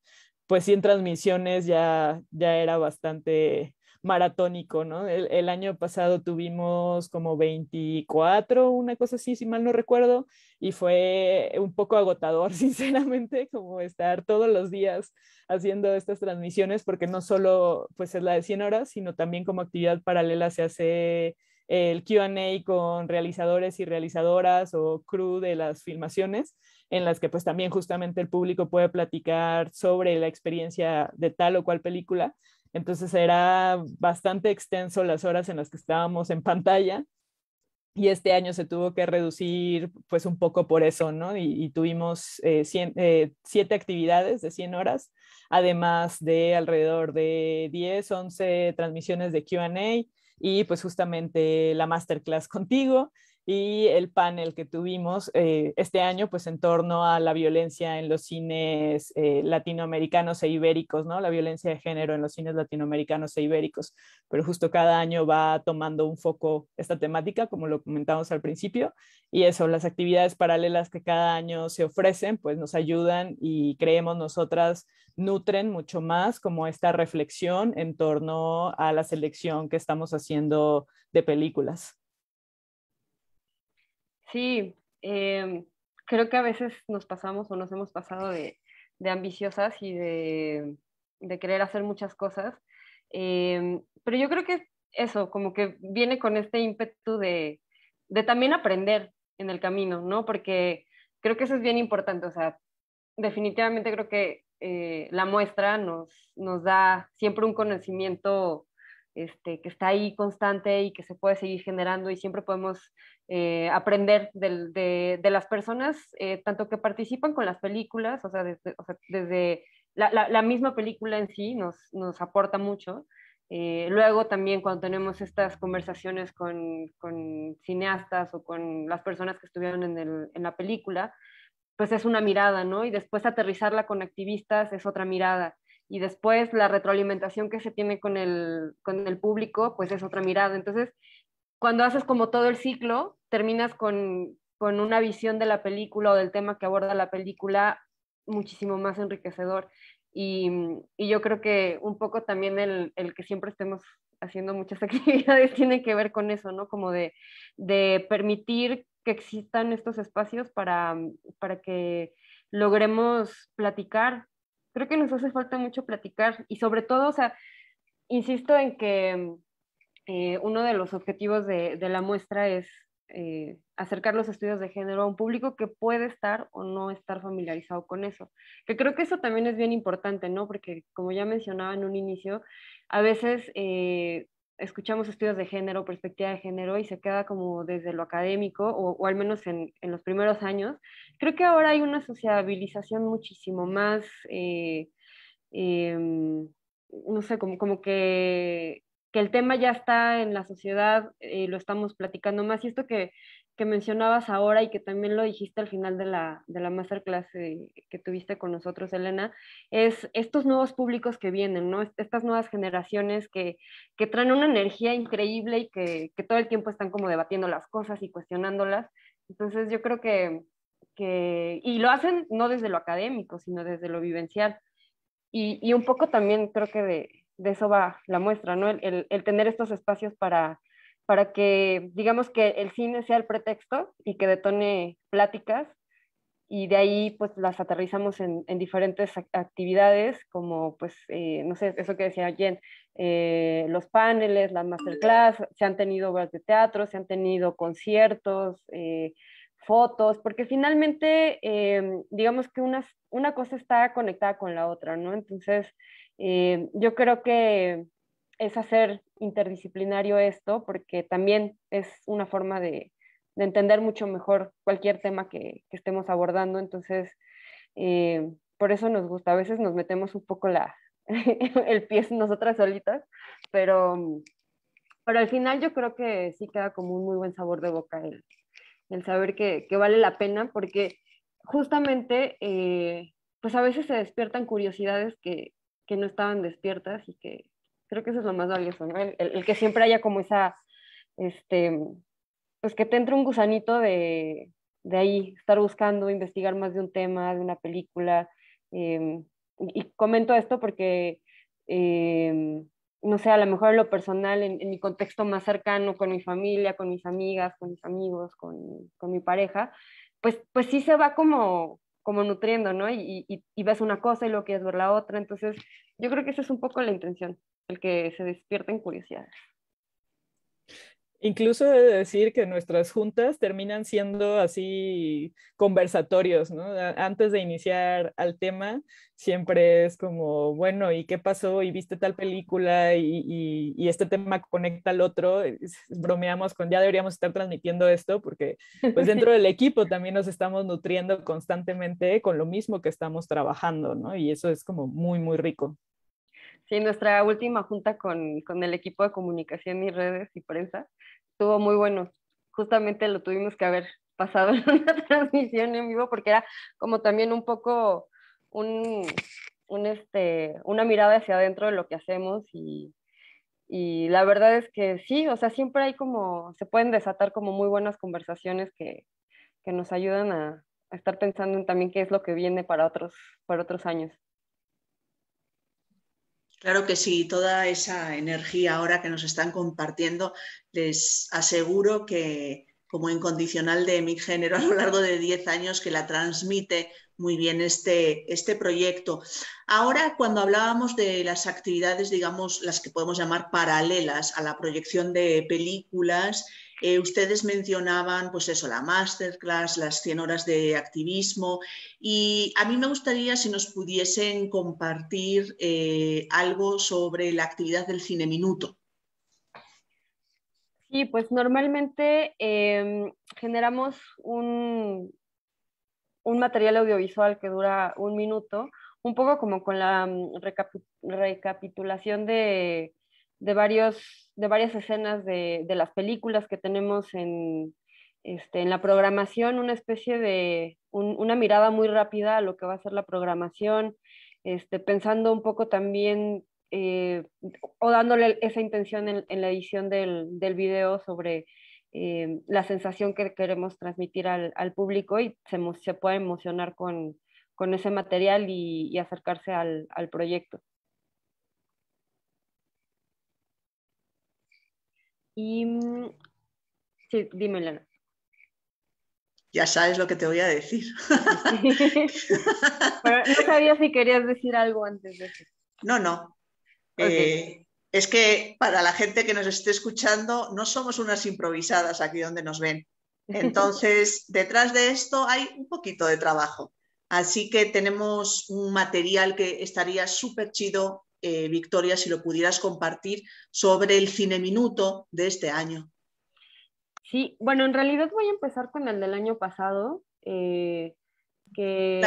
pues sin transmisiones ya, ya era bastante maratónico, ¿no? El, año pasado tuvimos como 24, una cosa así, si mal no recuerdo, y fue un poco agotador, sinceramente, como estar todos los días haciendo estas transmisiones, porque no solo pues es la de 100 horas, sino también como actividad paralela se hace el QA con realizadores y realizadoras o crew de las filmaciones, en las que pues también justamente el público puede platicar sobre la experiencia de tal o cual película. Entonces era bastante extenso las horas en las que estábamos en pantalla y este año se tuvo que reducir pues un poco por eso, ¿no? Y, tuvimos eh, eh, siete actividades de 100 horas, además de alrededor de 10, 11 transmisiones de QA y pues justamente la masterclass contigo y el panel que tuvimos eh, este año, pues en torno a la violencia en los cines eh, latinoamericanos e ibéricos, ¿no? La violencia de género en los cines latinoamericanos e ibéricos, pero justo cada año va tomando un foco esta temática, como lo comentamos al principio, y eso, las actividades paralelas que cada año se ofrecen, pues nos ayudan y creemos nosotras nutren mucho más como esta reflexión en torno a la selección que estamos haciendo de películas. Sí, em, creo que a veces nos pasamos o nos hemos pasado de, ambiciosas y de, querer hacer muchas cosas, em, pero yo creo que eso, como que viene con este ímpetu de, también aprender en el camino, ¿no? Porque creo que eso es bien importante, o sea, definitivamente creo que eh, la muestra nos, nos da siempre un conocimiento este, que está ahí constante y que se puede seguir generando y siempre podemos eh, aprender de, las personas, eh, tanto que participan con las películas, o sea, desde, la, misma película en sí nos, aporta mucho. Eh, luego también cuando tenemos estas conversaciones con, cineastas o con las personas que estuvieron en la película, pues es una mirada, ¿no? Y después aterrizarla con activistas es otra mirada y después la retroalimentación que se tiene con el, con el público, pues es otra mirada. Entonces, cuando haces como todo el ciclo, terminas con, con una visión de la película o del tema que aborda la película muchísimo más enriquecedor. Y, y yo creo que un poco también el, el, que siempre estemos haciendo muchas actividades tiene que ver con eso, ¿no? Como de, de permitir que existan estos espacios para, para que logremos platicar creo que nos hace falta mucho platicar y sobre todo, o sea, insisto en que eh, uno de los objetivos de, la muestra es eh, acercar los estudios de género a un público que puede estar o no estar familiarizado con eso. Que creo que eso también es bien importante, ¿no? Porque como ya mencionaba en un inicio, a veces eh, escuchamos estudios de género, perspectiva de género, y se queda como desde lo académico, o, al menos en, en, los primeros años. Creo que ahora hay una sociabilización muchísimo más, eh, em, no sé, como, como que, que, el tema ya está en la sociedad, eh, lo estamos platicando más, y esto que que mencionabas ahora y que también lo dijiste al final de la, masterclass eh, que tuviste con nosotros, Elena, es estos nuevos públicos que vienen, Estas nuevas generaciones que, traen una energía increíble y que, todo el tiempo están como debatiendo las cosas y cuestionándolas. Entonces yo creo que, y lo hacen no desde lo académico, sino desde lo vivencial. Y, un poco también creo que de, de, eso va la muestra, ¿no? el tener estos espacios para para que digamos que el cine sea el pretexto y que detone pláticas y de ahí pues las aterrizamos en, diferentes actividades como pues eh, no sé eso que decía alguien, eh, los paneles las masterclass se han tenido obras de teatro se han tenido conciertos eh, fotos porque finalmente em, digamos que una, una cosa está conectada con la otra no entonces em, yo creo que es hacer interdisciplinario esto, porque también es una forma de, entender mucho mejor cualquier tema que, estemos abordando. Entonces, eh, por eso nos gusta. A veces nos metemos un poco la, el pie nosotras solitas, pero, pero al final yo creo que sí queda como un muy buen sabor de boca el, saber que, vale la pena, porque justamente, eh, pues a veces se despiertan curiosidades que, que no estaban despiertas y que, Creo que eso es lo más valioso, ¿no? El, que siempre haya como esa, este, pues que te entre un gusanito de, ahí, estar buscando, investigar más de un tema, de una película. Em, y, comento esto porque, em, no sé, a lo mejor en lo personal, en, mi contexto más cercano, con mi familia, con mis amigas, con mis amigos, con, mi pareja, pues, pues sí se va como, como nutriendo, ¿no? Y, y, ves una cosa y luego quieres ver la otra. Entonces, yo creo que esa es un poco la intención, el que se en curiosidades. Incluso he de decir que nuestras juntas terminan siendo así conversatorios, ¿no? Antes de iniciar al tema, siempre es como, bueno, ¿y qué pasó? ¿Y viste tal película? ¿Y, y este tema conecta al otro? Eh, bromeamos con, ya deberíamos estar transmitiendo esto porque pues dentro del equipo también nos estamos nutriendo constantemente con lo mismo que estamos trabajando, ¿no? Y eso es como muy, muy rico. Sí, nuestra última junta con, el equipo de comunicación y redes y prensa estuvo muy bueno. Justamente lo tuvimos que haber pasado en una transmisión en vivo porque era como también un poco un, este, una mirada hacia adentro de lo que hacemos y, la verdad es que sí, o sea, siempre hay como, se pueden desatar como muy buenas conversaciones que, nos ayudan a, a, estar pensando en también qué es lo que viene para otros, para otros años. Claro que sí, toda esa energía ahora que nos están compartiendo, les aseguro que como incondicional de mi género a lo largo de 10 años que la transmite muy bien este, este proyecto. Ahora, cuando hablábamos de las actividades, digamos, las que podemos llamar paralelas a la proyección de películas eh, ustedes mencionaban, pues eso, la masterclass, las 100 horas de activismo y a mí me gustaría si nos pudiesen compartir eh, algo sobre la actividad del Cine Minuto. Sí, pues normalmente em, generamos un, un material audiovisual que dura un minuto, un poco como con la mm, recapitulación de de, varios, de varias escenas de, las películas que tenemos este, en, la programación, una especie de, una mirada muy rápida a lo que va a ser la programación, este, pensando un poco también eh, o dándole esa intención en, la edición del, video sobre eh, la sensación que queremos transmitir al, público y se, se puede emocionar con, ese material y, acercarse al proyecto. Y mm, sí, dime, Lena. Ya sabes lo que te voy a decir. no sabía si querías decir algo antes de eso. No, no. Eh, es que para la gente que nos esté escuchando, no somos unas improvisadas aquí donde nos ven. Entonces, detrás de esto hay un poquito de trabajo. Así que tenemos un material que estaría súper chido eh, Victoria, si lo pudieras compartir sobre el cine minuto de este año. Sí, bueno, en realidad voy a empezar con el del año pasado, eh, que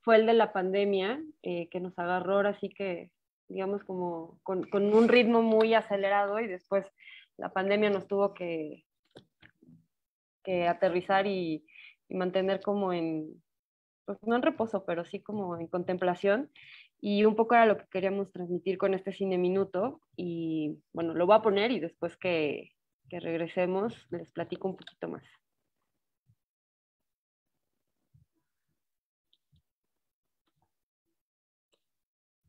fue el de la pandemia, eh, que nos agarró así que, digamos, como con, un ritmo muy acelerado y después la pandemia nos tuvo que, aterrizar y, y mantener como en, pues no en reposo, pero sí como en contemplación. Y un poco era lo que queríamos transmitir con este cine minuto. Y bueno, lo voy a poner y después que, regresemos les platico un poquito más.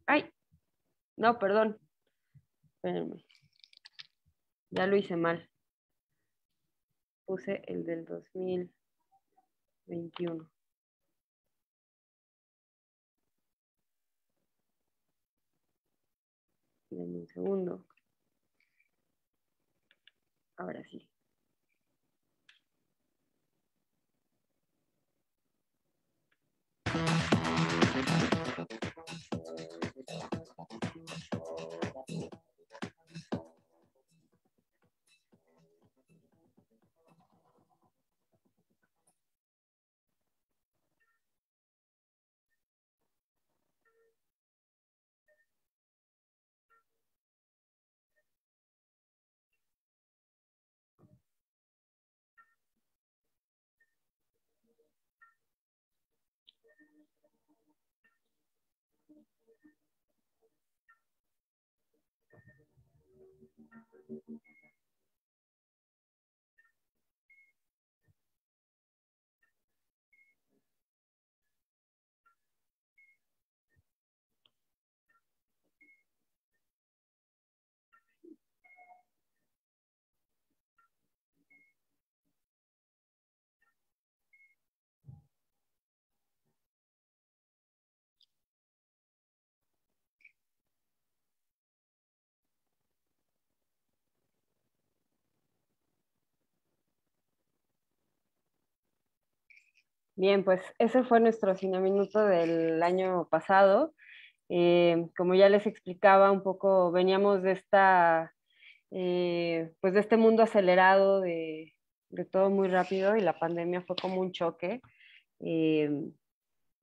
Ay, no, perdón. Ya lo hice mal. Puse el del 2021. Esperen un segundo. Ahora sí. Thank you. Bien, pues ese fue nuestro cine minuto del año pasado. Eh, como ya les explicaba un poco, veníamos de esta, eh, pues de este mundo acelerado, de, todo muy rápido y la pandemia fue como un choque. Eh,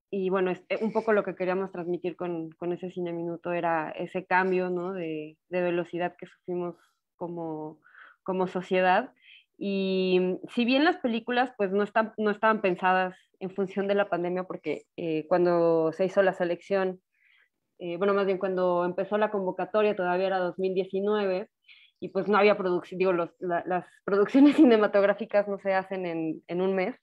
y bueno, es, un poco lo que queríamos transmitir con, ese cine minuto era ese cambio de, velocidad que sufrimos como, como sociedad. Y si bien las películas pues no, están, no estaban pensadas en función de la pandemia, porque eh, cuando se hizo la selección, eh, bueno, más bien cuando empezó la convocatoria todavía era 2019 y pues no había producción, digo, las producciones cinematográficas no se hacen en, en un mes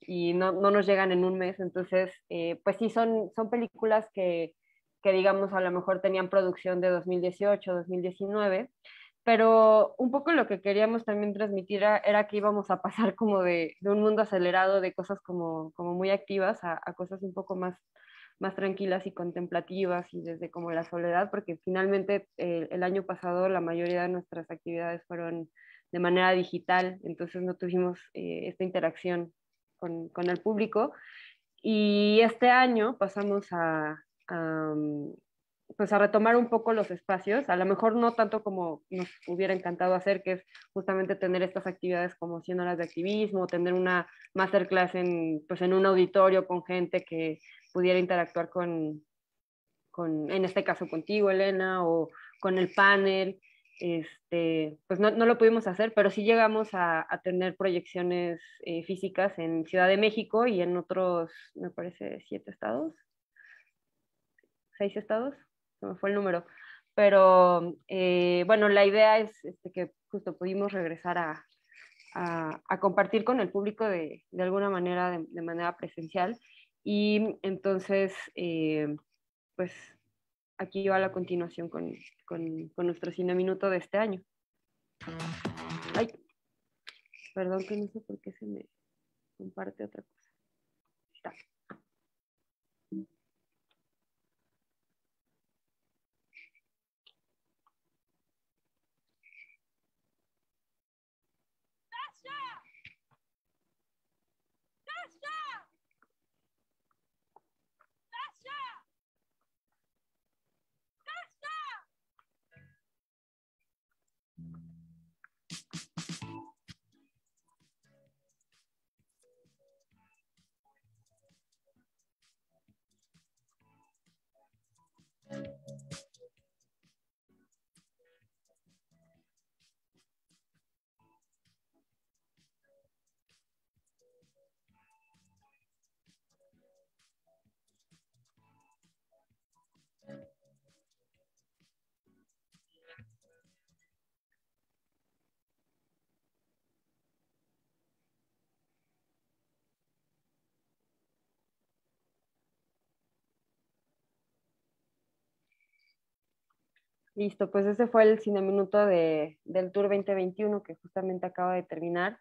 y no, no, nos llegan en un mes, entonces eh, pues sí son, son películas que, que digamos a lo mejor tenían producción de 2018, 2019 pero un poco lo que queríamos también transmitir era que íbamos a pasar como de, un mundo acelerado, de cosas como, como muy activas a, cosas un poco más, más tranquilas y contemplativas y desde como la soledad, porque finalmente eh, el año pasado la mayoría de nuestras actividades fueron de manera digital, entonces no tuvimos eh, esta interacción con, con el público. Y este año pasamos a, a, mm, pues a retomar un poco los espacios, a lo mejor no tanto como nos hubiera encantado hacer, que es justamente tener estas actividades como 100 horas de activismo, tener una masterclass en, pues en un auditorio con gente que pudiera interactuar con, en este caso contigo, Elena, o con el panel, este, pues no, lo pudimos hacer, pero sí llegamos a, tener proyecciones eh, físicas en Ciudad de México y en otros, me parece, siete estados, seis estados se me fue el número, pero eh, bueno, la idea es este, que justo pudimos regresar a, compartir con el público de, alguna manera, de, manera presencial. Y entonces, eh, pues aquí va la continuación con, nuestro Cine Minuto de este año. Ay, perdón que no sé por qué se me comparte otra cosa. Está. Listo, pues ese fue el Cine Minuto del Tour 2021 que justamente acaba de terminar.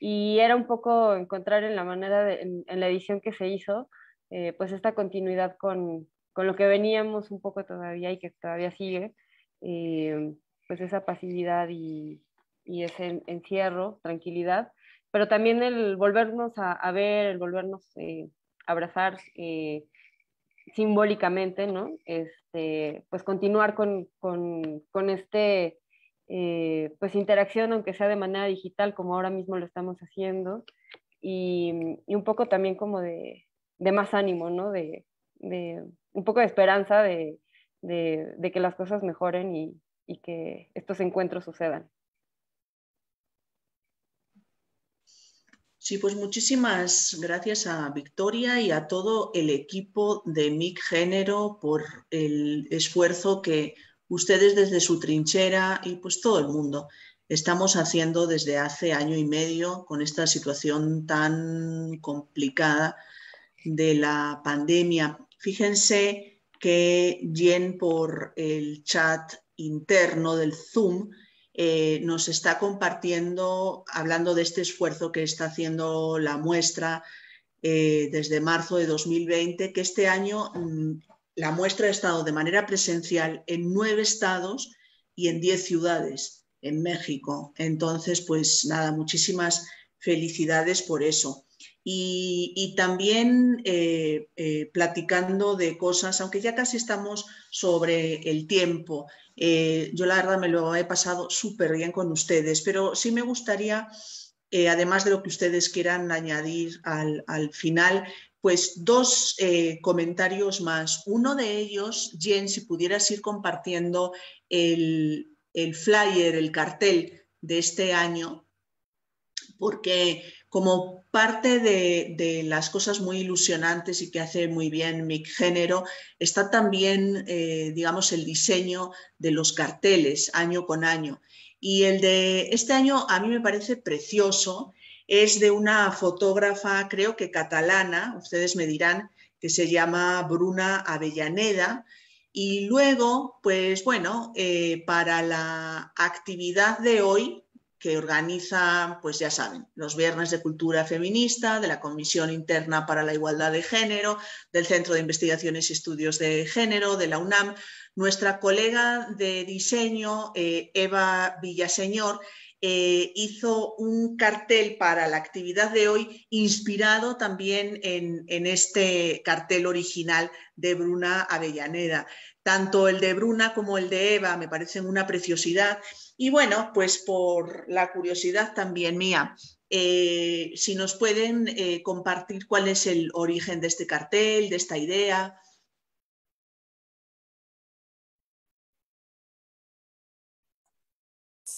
Y era un poco encontrar en la manera, en, la edición que se hizo, eh, pues esta continuidad con, lo que veníamos un poco todavía y que todavía sigue, eh, pues esa pasividad y, ese encierro, tranquilidad, pero también el volvernos a, ver, el volvernos a eh, abrazar, simbólicamente, ¿no? Este, pues continuar con, con, con este, eh, pues interacción, aunque sea de manera digital, como ahora mismo lo estamos haciendo, y, y un poco también como de, de más ánimo, ¿no? De, de, un poco de esperanza de, de que las cosas mejoren y, y que estos encuentros sucedan. Sí, pues muchísimas gracias a Victoria y a todo el equipo de MIC Género por el esfuerzo que ustedes desde su trinchera y pues todo el mundo estamos haciendo desde hace año y medio con esta situación tan complicada de la pandemia. Fíjense que bien por el chat interno del Zoom eh, nos está compartiendo, hablando de este esfuerzo que está haciendo la muestra eh, desde marzo de 2020, que este año mm, la muestra ha estado de manera presencial en nueve estados y en diez ciudades en México. Entonces, pues nada, muchísimas felicidades por eso y, también eh, eh, platicando de cosas, aunque ya casi estamos sobre el tiempo. Eh, yo la verdad me lo he pasado súper bien con ustedes, pero sí me gustaría, además de lo que ustedes quieran añadir al, final, pues dos comentarios más. Uno de ellos, Jen, si pudieras ir compartiendo el, flyer, el cartel de este año, porque como parte de, las cosas muy ilusionantes y que hace muy bien mi Género, está también, eh, digamos, el diseño de los carteles año con año. Y el de este año a mí me parece precioso, es de una fotógrafa, creo que catalana, ustedes me dirán, que se llama Bruna Avellaneda. Y luego, pues bueno, eh, para la actividad de hoy, que organiza, pues ya saben, los viernes de cultura feminista, de la Comisión Interna para la Igualdad de Género, del Centro de Investigaciones y Estudios de Género, de la UNAM. Nuestra colega de diseño, eh, Eva Villaseñor, eh, hizo un cartel para la actividad de hoy inspirado también en, este cartel original de Bruna Avellaneda. Tanto el de Bruna como el de Eva me parecen una preciosidad. Y bueno, pues por la curiosidad también mía, eh, si nos pueden eh, compartir cuál es el origen de este cartel, de esta idea,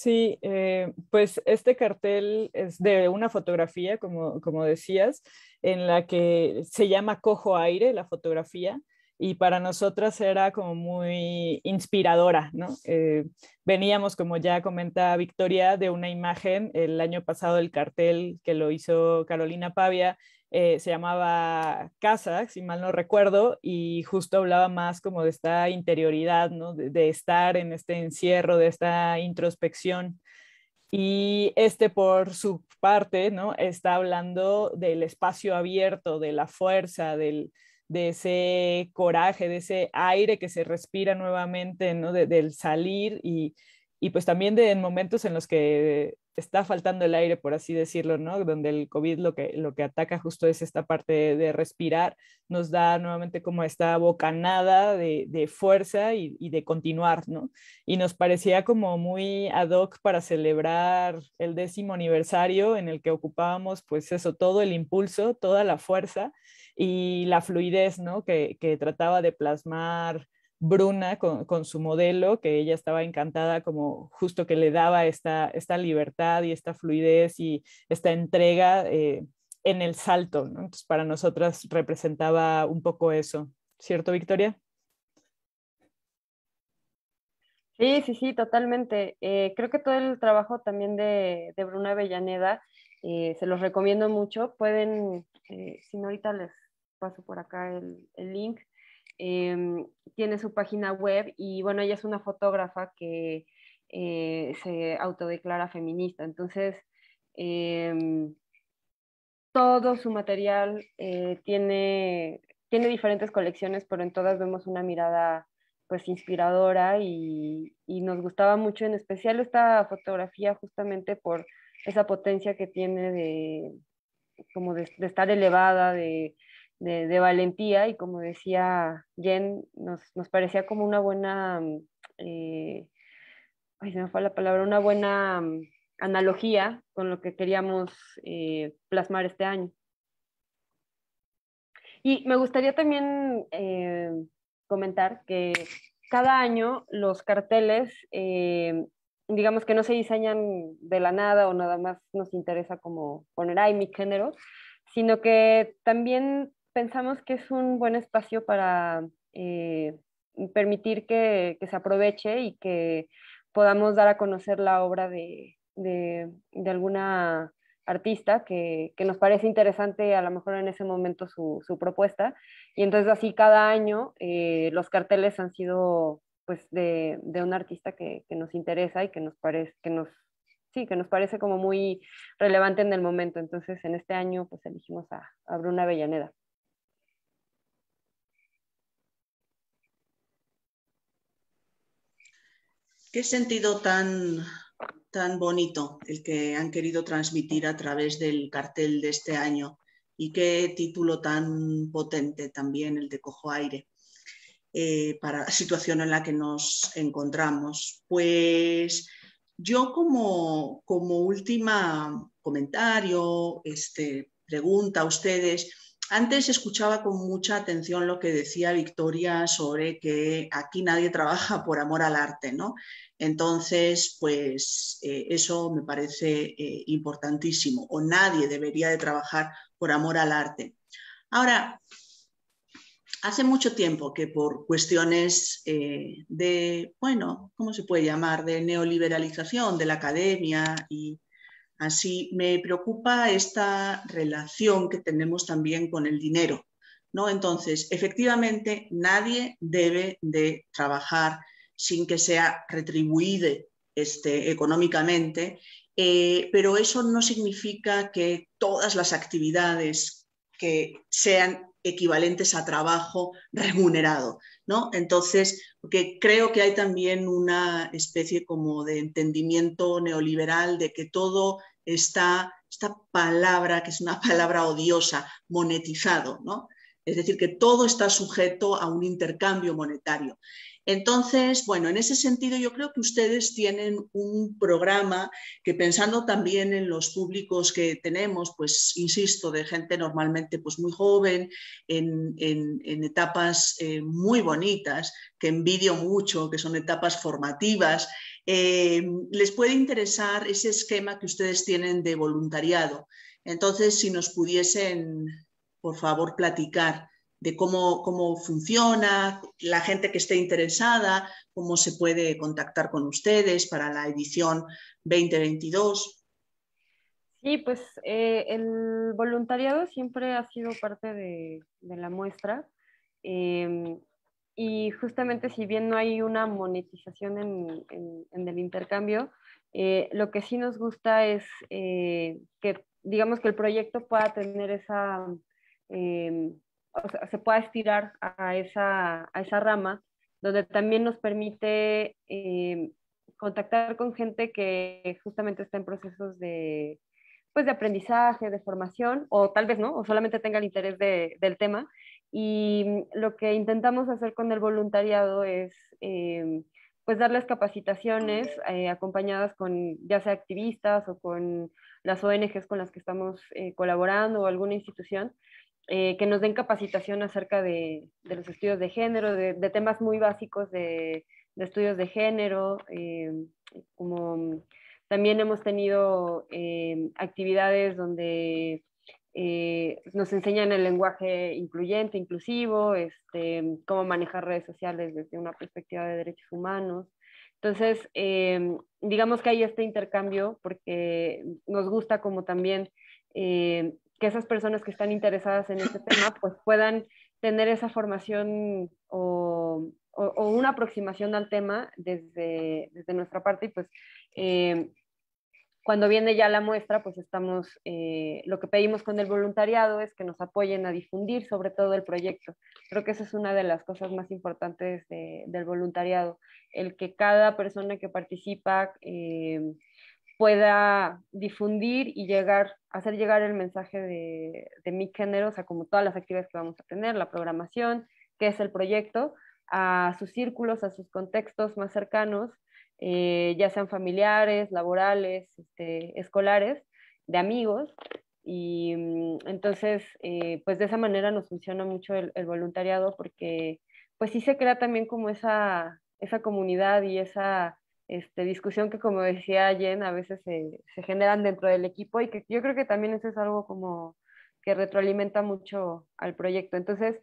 Sí, eh, pues este cartel es de una fotografía, como, como decías, en la que se llama Cojo Aire, la fotografía, y para nosotras era como muy inspiradora, ¿no? Eh, veníamos, como ya comenta Victoria, de una imagen el año pasado, el cartel que lo hizo Carolina Pavia, eh, se llamaba Casa, si mal no recuerdo, y justo hablaba más como de esta interioridad, de, estar en este encierro, de esta introspección. Y este, por su parte, ¿no? está hablando del espacio abierto, de la fuerza, de ese coraje, de ese aire que se respira nuevamente, ¿no? del salir y, y, pues también de momentos en los que está faltando el aire, por así decirlo, ¿no? Donde el COVID lo que, lo que ataca justo es esta parte de, respirar, nos da nuevamente como esta bocanada de, de fuerza y, de continuar, ¿no? Y nos parecía como muy ad hoc para celebrar el décimo aniversario en el que ocupábamos, pues eso, todo el impulso, toda la fuerza y la fluidez, ¿no? Que, que trataba de plasmar Bruna con, su modelo, que ella estaba encantada como justo que le daba esta, esta libertad y esta fluidez y esta entrega eh, en el salto. Entonces, para nosotras representaba un poco eso, ¿cierto, Victoria? Sí, sí, sí, totalmente. Eh, creo que todo el trabajo también de, Bruna Avellaneda, eh, se los recomiendo mucho. Pueden, si no ahorita les paso por acá el, el link, Em, tiene su página web y bueno, ella es una fotógrafa que eh, se autodeclara feminista. Entonces, em, todo su material eh, tiene, tiene diferentes colecciones, pero en todas vemos una mirada pues inspiradora y, nos gustaba mucho en especial esta fotografía justamente por esa potencia que tiene de como de estar elevada, de, de, valentía y como decía Jen, nos, parecía como una buena, mm, eh, ay, se me fue la palabra, una buena mm, analogía con lo que queríamos eh, plasmar este año. Y me gustaría también eh, comentar que cada año los carteles, digamos que no se diseñan de la nada o nada más nos interesa como poner, ahí mi género, sino que también pensamos que es un buen espacio para eh, permitir que, se aproveche y que podamos dar a conocer la obra de, de, alguna artista que, nos parece interesante a lo mejor en ese momento su, su propuesta. Y entonces así cada año eh, los carteles han sido pues de, de un artista que, nos interesa y que nos parece, que nos, sí, que nos parece como muy relevante en el momento. Entonces en este año pues elegimos a, a Bruna Avellaneda. Qué sentido tan, tan bonito el que han querido transmitir a través del cartel de este año y qué título tan potente también el de Cojo Aire eh, para la situación en la que nos encontramos. Pues yo como, como última comentario, este, pregunta a ustedes, antes escuchaba con mucha atención lo que decía Victoria sobre que aquí nadie trabaja por amor al arte, ¿no? Entonces, pues eh, eso me parece eh, importantísimo, o nadie debería de trabajar por amor al arte. Ahora, hace mucho tiempo que por cuestiones eh, de, bueno, ¿cómo se puede llamar?, de neoliberalización de la academia y Así me preocupa esta relación que tenemos también con el dinero. ¿no? Entonces, efectivamente, nadie debe de trabajar sin que sea retribuido este, económicamente, eh, pero eso no significa que todas las actividades que sean equivalentes a trabajo remunerado, ¿no? Entonces, porque creo que hay también una especie como de entendimiento neoliberal de que todo está, esta palabra, que es una palabra odiosa, monetizado, ¿no? Es decir, que todo está sujeto a un intercambio monetario. Entonces, bueno, en ese sentido yo creo que ustedes tienen un programa que pensando también en los públicos que tenemos, pues insisto, de gente normalmente pues, muy joven, en, etapas eh, muy bonitas, que envidio mucho, que son etapas formativas, eh, les puede interesar ese esquema que ustedes tienen de voluntariado. Entonces, si nos pudiesen, por favor, platicar de cómo, funciona, la gente que esté interesada, cómo se puede contactar con ustedes para la edición 2022. Sí, pues eh, el voluntariado siempre ha sido parte de, la muestra. Em, y justamente si bien no hay una monetización en, el intercambio, eh, lo que sí nos gusta es eh, que digamos que el proyecto pueda tener esa, em, se pueda estirar a esa, rama, donde también nos permite eh, contactar con gente que justamente está en procesos pues, de, aprendizaje, de formación, o tal vez no, o solamente tenga el interés del tema. Y lo que intentamos hacer con el voluntariado es... Eh, pues darles capacitaciones eh, acompañadas con ya sea activistas o con las ONGs con las que estamos colaborando o alguna institución eh, que nos den capacitación acerca de, los estudios de género, de, temas muy básicos de, estudios de género, eh, como también hemos tenido eh, actividades donde nos enseñan el lenguaje incluyente, inclusivo, este, cómo manejar redes sociales desde una perspectiva de derechos humanos. Entonces, digamos que hay este intercambio porque nos gusta como también esas personas que están interesadas en este tema pues puedan tener esa formación o, una aproximación al tema desde, desde nuestra parte y pues em, cuando viene ya la muestra pues estamos, eh, lo que pedimos con el voluntariado es que nos apoyen a difundir sobre todo el proyecto. Creo que esa es una de las cosas más importantes del voluntariado, el que cada persona que participa... Em, pueda difundir y llegar, hacer llegar el mensaje de, mi género, o sea, como todas las actividades que vamos a tener, la programación, que es el proyecto, a sus círculos, a sus contextos más cercanos, eh, ya sean familiares, laborales, este, escolares, de amigos. Y mm, entonces, eh, pues de esa manera nos funciona mucho el, el, voluntariado porque pues sí se crea también como esa, esa comunidad y esa este, discusión que, como decía Jen, a veces se, generan dentro del equipo y que yo creo que también eso es algo como que retroalimenta mucho al proyecto. Entonces,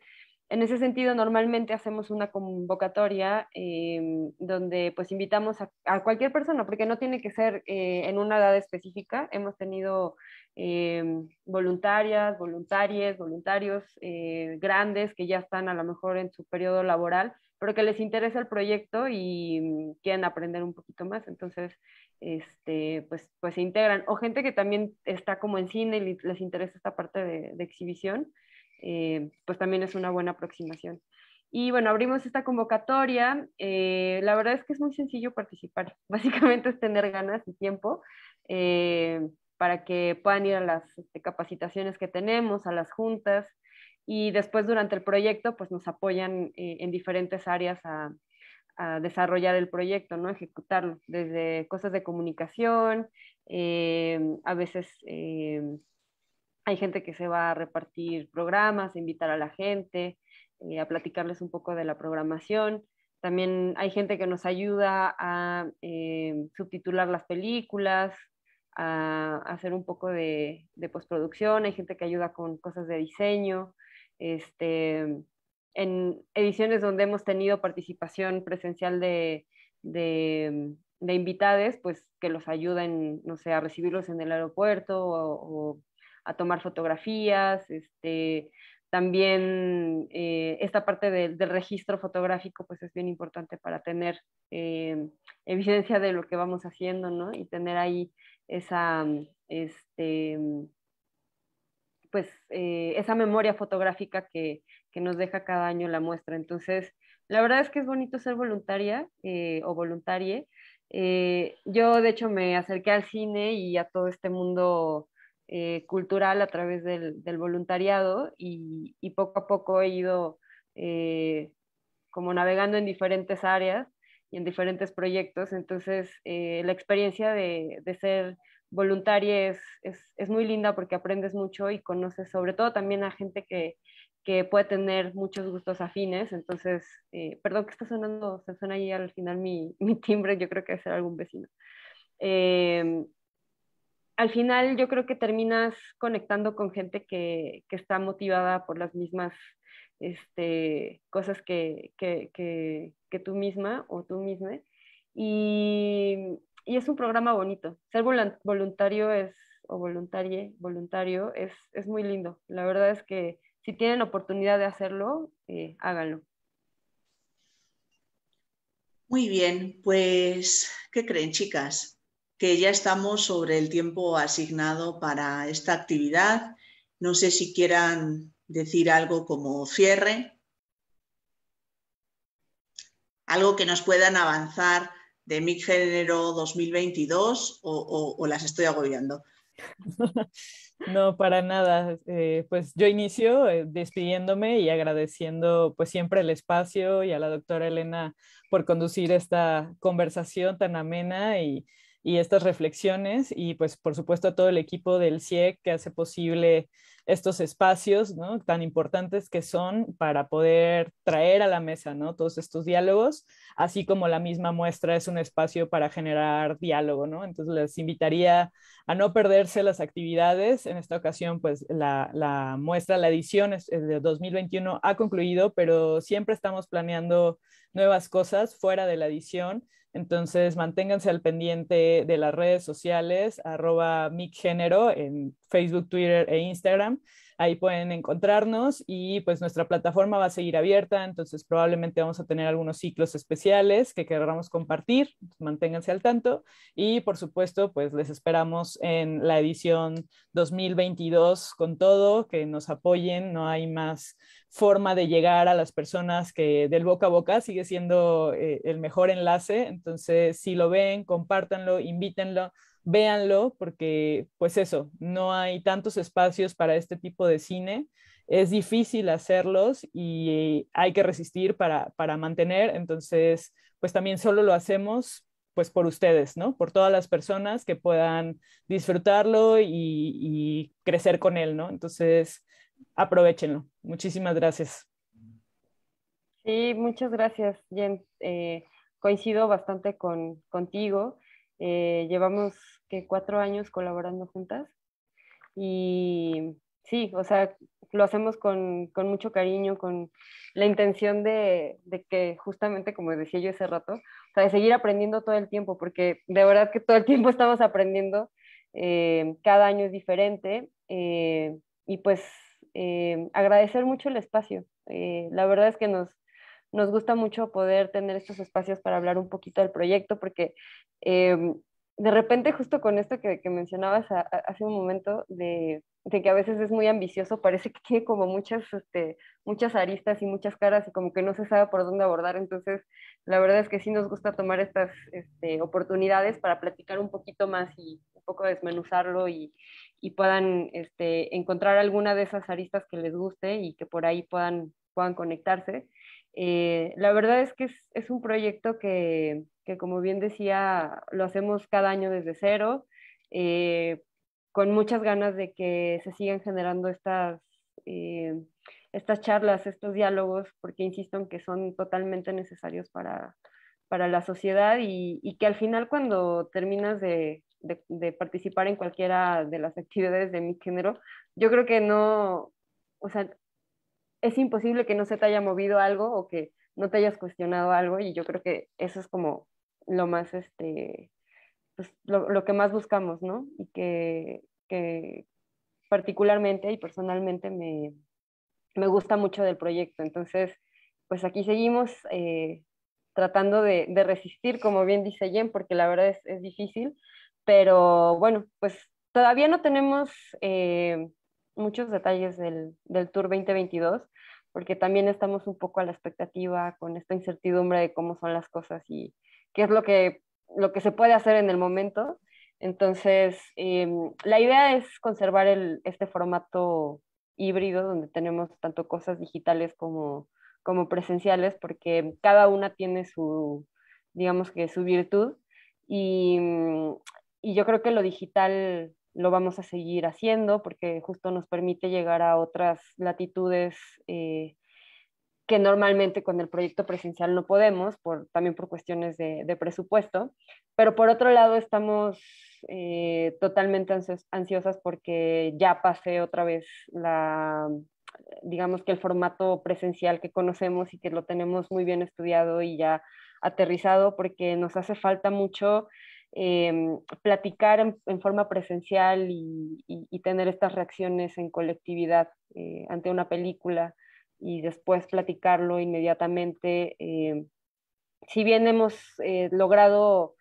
en ese sentido, normalmente hacemos una convocatoria em, donde pues invitamos a, cualquier persona, porque no tiene que ser eh, en una edad específica. Hemos tenido eh, voluntarias, voluntarios, voluntarios eh, grandes que ya están a lo mejor en su periodo laboral, pero que les interesa el proyecto y mm, quieren aprender un poquito más. Entonces, este, pues, pues se integran. O gente que también está como en cine y les interesa esta parte de, exhibición, eh, pues también es una buena aproximación. Y bueno, abrimos esta convocatoria. Eh, la verdad es que es muy sencillo participar. Básicamente es tener ganas y tiempo eh, para que puedan ir a las este, capacitaciones que tenemos, a las juntas y después durante el proyecto pues nos apoyan eh, en diferentes áreas a, desarrollar el proyecto, ¿no? Ejecutarlo, desde cosas de comunicación, eh, a veces eh, hay gente que se va a repartir programas, invitar a la gente, a platicarles un poco de la programación. También hay gente que nos ayuda a subtitular las películas, a hacer un poco de, postproducción, hay gente que ayuda con cosas de diseño, este, en ediciones donde hemos tenido participación presencial de, de, invitades, pues que los ayuden, no sé, a recibirlos en el aeropuerto o, a tomar fotografías, este, también eh, esta parte del registro fotográfico pues es bien importante para tener eh, evidencia de lo que vamos haciendo, ¿no? Y tener ahí esa, este, pues eh, esa memoria fotográfica que, nos deja cada año la muestra. Entonces, la verdad es que es bonito ser voluntaria eh, o voluntarie. Eh, yo, de hecho, me acerqué al cine y a todo este mundo cultural a través del, voluntariado y, poco a poco he ido como navegando en diferentes áreas y en diferentes proyectos. Entonces, la experiencia de, de ser voluntaria es, es, muy linda porque aprendes mucho y conoces sobre todo también a gente que, que puede tener muchos gustos afines. Entonces, eh, perdón que está sonando, se suena ahí al final mi, mi timbre, yo creo que debe ser algún vecino. Eh, al final yo creo que terminas conectando con gente que, que está motivada por las mismas este, cosas que, que, que tú misma o tú misma. Y, y es un programa bonito. Ser voluntario es, o voluntarie, voluntario, es, muy lindo. La verdad es que si tienen oportunidad de hacerlo, eh, háganlo. Muy bien, pues, ¿qué creen, chicas? Que ya estamos sobre el tiempo asignado para esta actividad. No sé si quieran decir algo como cierre, algo que nos puedan avanzar de mi género 2022 o, las estoy agobiando? No, para nada. Eh, pues yo inicio eh, despidiéndome y agradeciendo pues siempre el espacio y a la doctora Elena por conducir esta conversación tan amena y, y estas reflexiones y pues por supuesto a todo el equipo del CIEC e que hace posible estos espacios ¿no? tan importantes que son para poder traer a la mesa ¿no? todos estos diálogos, así como la misma muestra es un espacio para generar diálogo. ¿no? Entonces les invitaría a no perderse las actividades. En esta ocasión pues la, muestra, la edición de 2021 ha concluido, pero siempre estamos planeando nuevas cosas fuera de la edición entonces, manténganse al pendiente de las redes sociales, arroba Género en Facebook, Twitter e Instagram. Ahí pueden encontrarnos y pues nuestra plataforma va a seguir abierta, entonces probablemente vamos a tener algunos ciclos especiales que querramos compartir, manténganse al tanto y por supuesto pues les esperamos en la edición 2022 con todo, que nos apoyen, no hay más forma de llegar a las personas que del boca a boca sigue siendo eh, el mejor enlace. Entonces, si lo ven, compártanlo, invítenlo véanlo porque pues eso, no hay tantos espacios para este tipo de cine, es difícil hacerlos y hay que resistir para, mantener, entonces pues también solo lo hacemos pues por ustedes, ¿no? Por todas las personas que puedan disfrutarlo y, crecer con él, ¿no? Entonces, aprovechenlo. Muchísimas gracias. Sí, muchas gracias, Jen. Eh, coincido bastante con, contigo. Eh, llevamos que cuatro años colaborando juntas y sí, o sea, lo hacemos con, mucho cariño, con la intención de, que justamente, como decía yo ese rato, o sea, de seguir aprendiendo todo el tiempo, porque de verdad que todo el tiempo estamos aprendiendo, eh, cada año es diferente eh, y pues agradecer mucho el espacio. la verdad es que nos, nos gusta mucho poder tener estos espacios para hablar un poquito del proyecto, porque em, de repente justo con esto que, mencionabas hace un momento, de, que a veces es muy ambicioso, parece que tiene como muchas, este, muchas aristas y muchas caras y como que no se sabe por dónde abordar. Entonces, la verdad es que sí nos gusta tomar estas este, oportunidades para platicar un poquito más y un poco desmenuzarlo y, puedan este, encontrar alguna de esas aristas que les guste y que por ahí puedan, puedan conectarse. Eh, la verdad es que es, un proyecto que, que, como bien decía, lo hacemos cada año desde cero, eh, con muchas ganas de que se sigan generando estas, eh, estas charlas, estos diálogos, porque insisto en que son totalmente necesarios para, para la sociedad y, y, que al final cuando terminas de, de, de, participar en cualquiera de las actividades de mi género, yo creo que no, o sea, es imposible que no se te haya movido algo o que no te hayas cuestionado algo y yo creo que eso es como lo más, este, pues, lo, que más buscamos, ¿no? Y que, particularmente y personalmente me, gusta mucho del proyecto. Entonces, pues aquí seguimos eh, tratando de, resistir, como bien dice Jen, porque la verdad es, difícil, pero bueno, pues todavía no tenemos... Eh, muchos detalles del, del Tour 2022, porque también estamos un poco a la expectativa con esta incertidumbre de cómo son las cosas y qué es lo que, lo que se puede hacer en el momento. Entonces, eh, la idea es conservar este formato híbrido donde tenemos tanto cosas digitales como, como presenciales, porque cada una tiene su, digamos que su virtud. Y, y yo creo que lo digital lo vamos a seguir haciendo porque justo nos permite llegar a otras latitudes eh, que normalmente con el proyecto presencial no podemos, por, también por cuestiones de, presupuesto. Pero por otro lado, estamos eh, totalmente ansiosas porque ya pasé otra vez la, digamos que el formato presencial que conocemos y que lo tenemos muy bien estudiado y ya aterrizado, porque nos hace falta mucho Em, platicar en, forma presencial y, tener estas reacciones en colectividad eh, ante una película y después platicarlo inmediatamente. Em, si bien hemos eh, logrado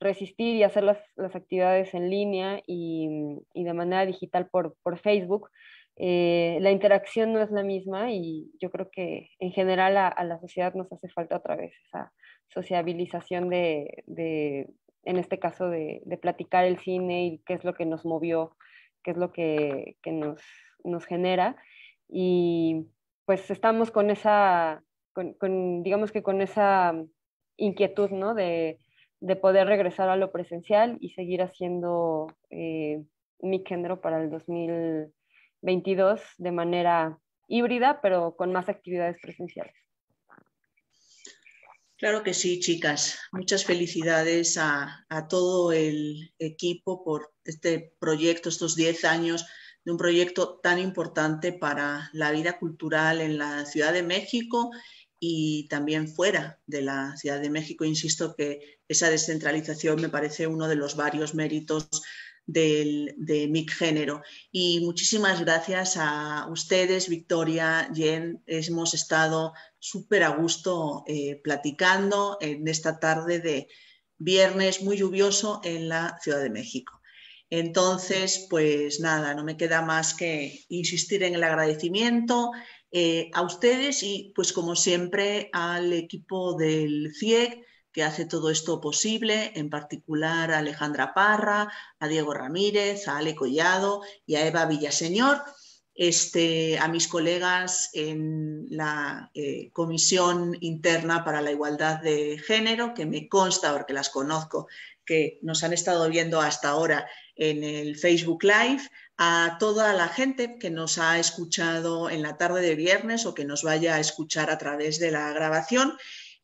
resistir y hacer las, actividades en línea y, de manera digital por, Facebook, eh, la interacción no es la misma y yo creo que en general a, la sociedad nos hace falta otra vez esa sociabilización de, en este caso de, platicar el cine y qué es lo que nos movió, qué es lo que, nos, nos, genera. Y pues estamos con esa, con, digamos que con esa inquietud, ¿no? De, de, poder regresar a lo presencial y seguir haciendo eh, mi género para el 2022 de manera híbrida, pero con más actividades presenciales. Claro que sí, chicas. Muchas felicidades a, todo el equipo por este proyecto, estos 10 años de un proyecto tan importante para la vida cultural en la Ciudad de México y también fuera de la Ciudad de México. Insisto que esa descentralización me parece uno de los varios méritos de mi género. Y muchísimas gracias a ustedes, Victoria, Jen. Hemos estado súper a gusto eh, platicando en esta tarde de viernes muy lluvioso en la Ciudad de México. Entonces, pues nada, no me queda más que insistir en el agradecimiento eh, a ustedes y pues como siempre al equipo del CIEC e que hace todo esto posible, en particular a Alejandra Parra, a Diego Ramírez, a Ale Collado y a Eva Villaseñor este, a mis colegas en la eh, Comisión Interna para la Igualdad de Género, que me consta, porque las conozco, que nos han estado viendo hasta ahora en el Facebook Live, a toda la gente que nos ha escuchado en la tarde de viernes o que nos vaya a escuchar a través de la grabación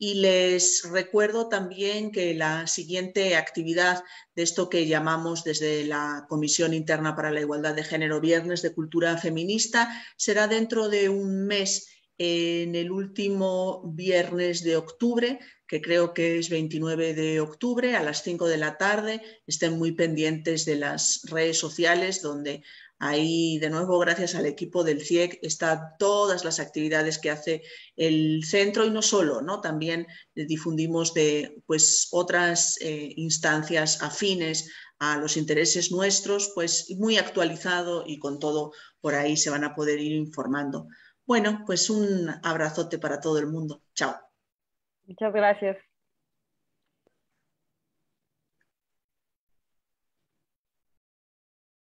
y les recuerdo también que la siguiente actividad de esto que llamamos desde la Comisión Interna para la Igualdad de Género Viernes de Cultura Feminista será dentro de un mes en el último viernes de octubre, que creo que es 29 de octubre, a las 5 de la tarde. Estén muy pendientes de las redes sociales donde Ahí, de nuevo, gracias al equipo del CIEC, están todas las actividades que hace el centro y no solo, ¿no? también difundimos de pues, otras eh, instancias afines a los intereses nuestros, pues muy actualizado y con todo por ahí se van a poder ir informando. Bueno, pues un abrazote para todo el mundo. Chao. Muchas gracias.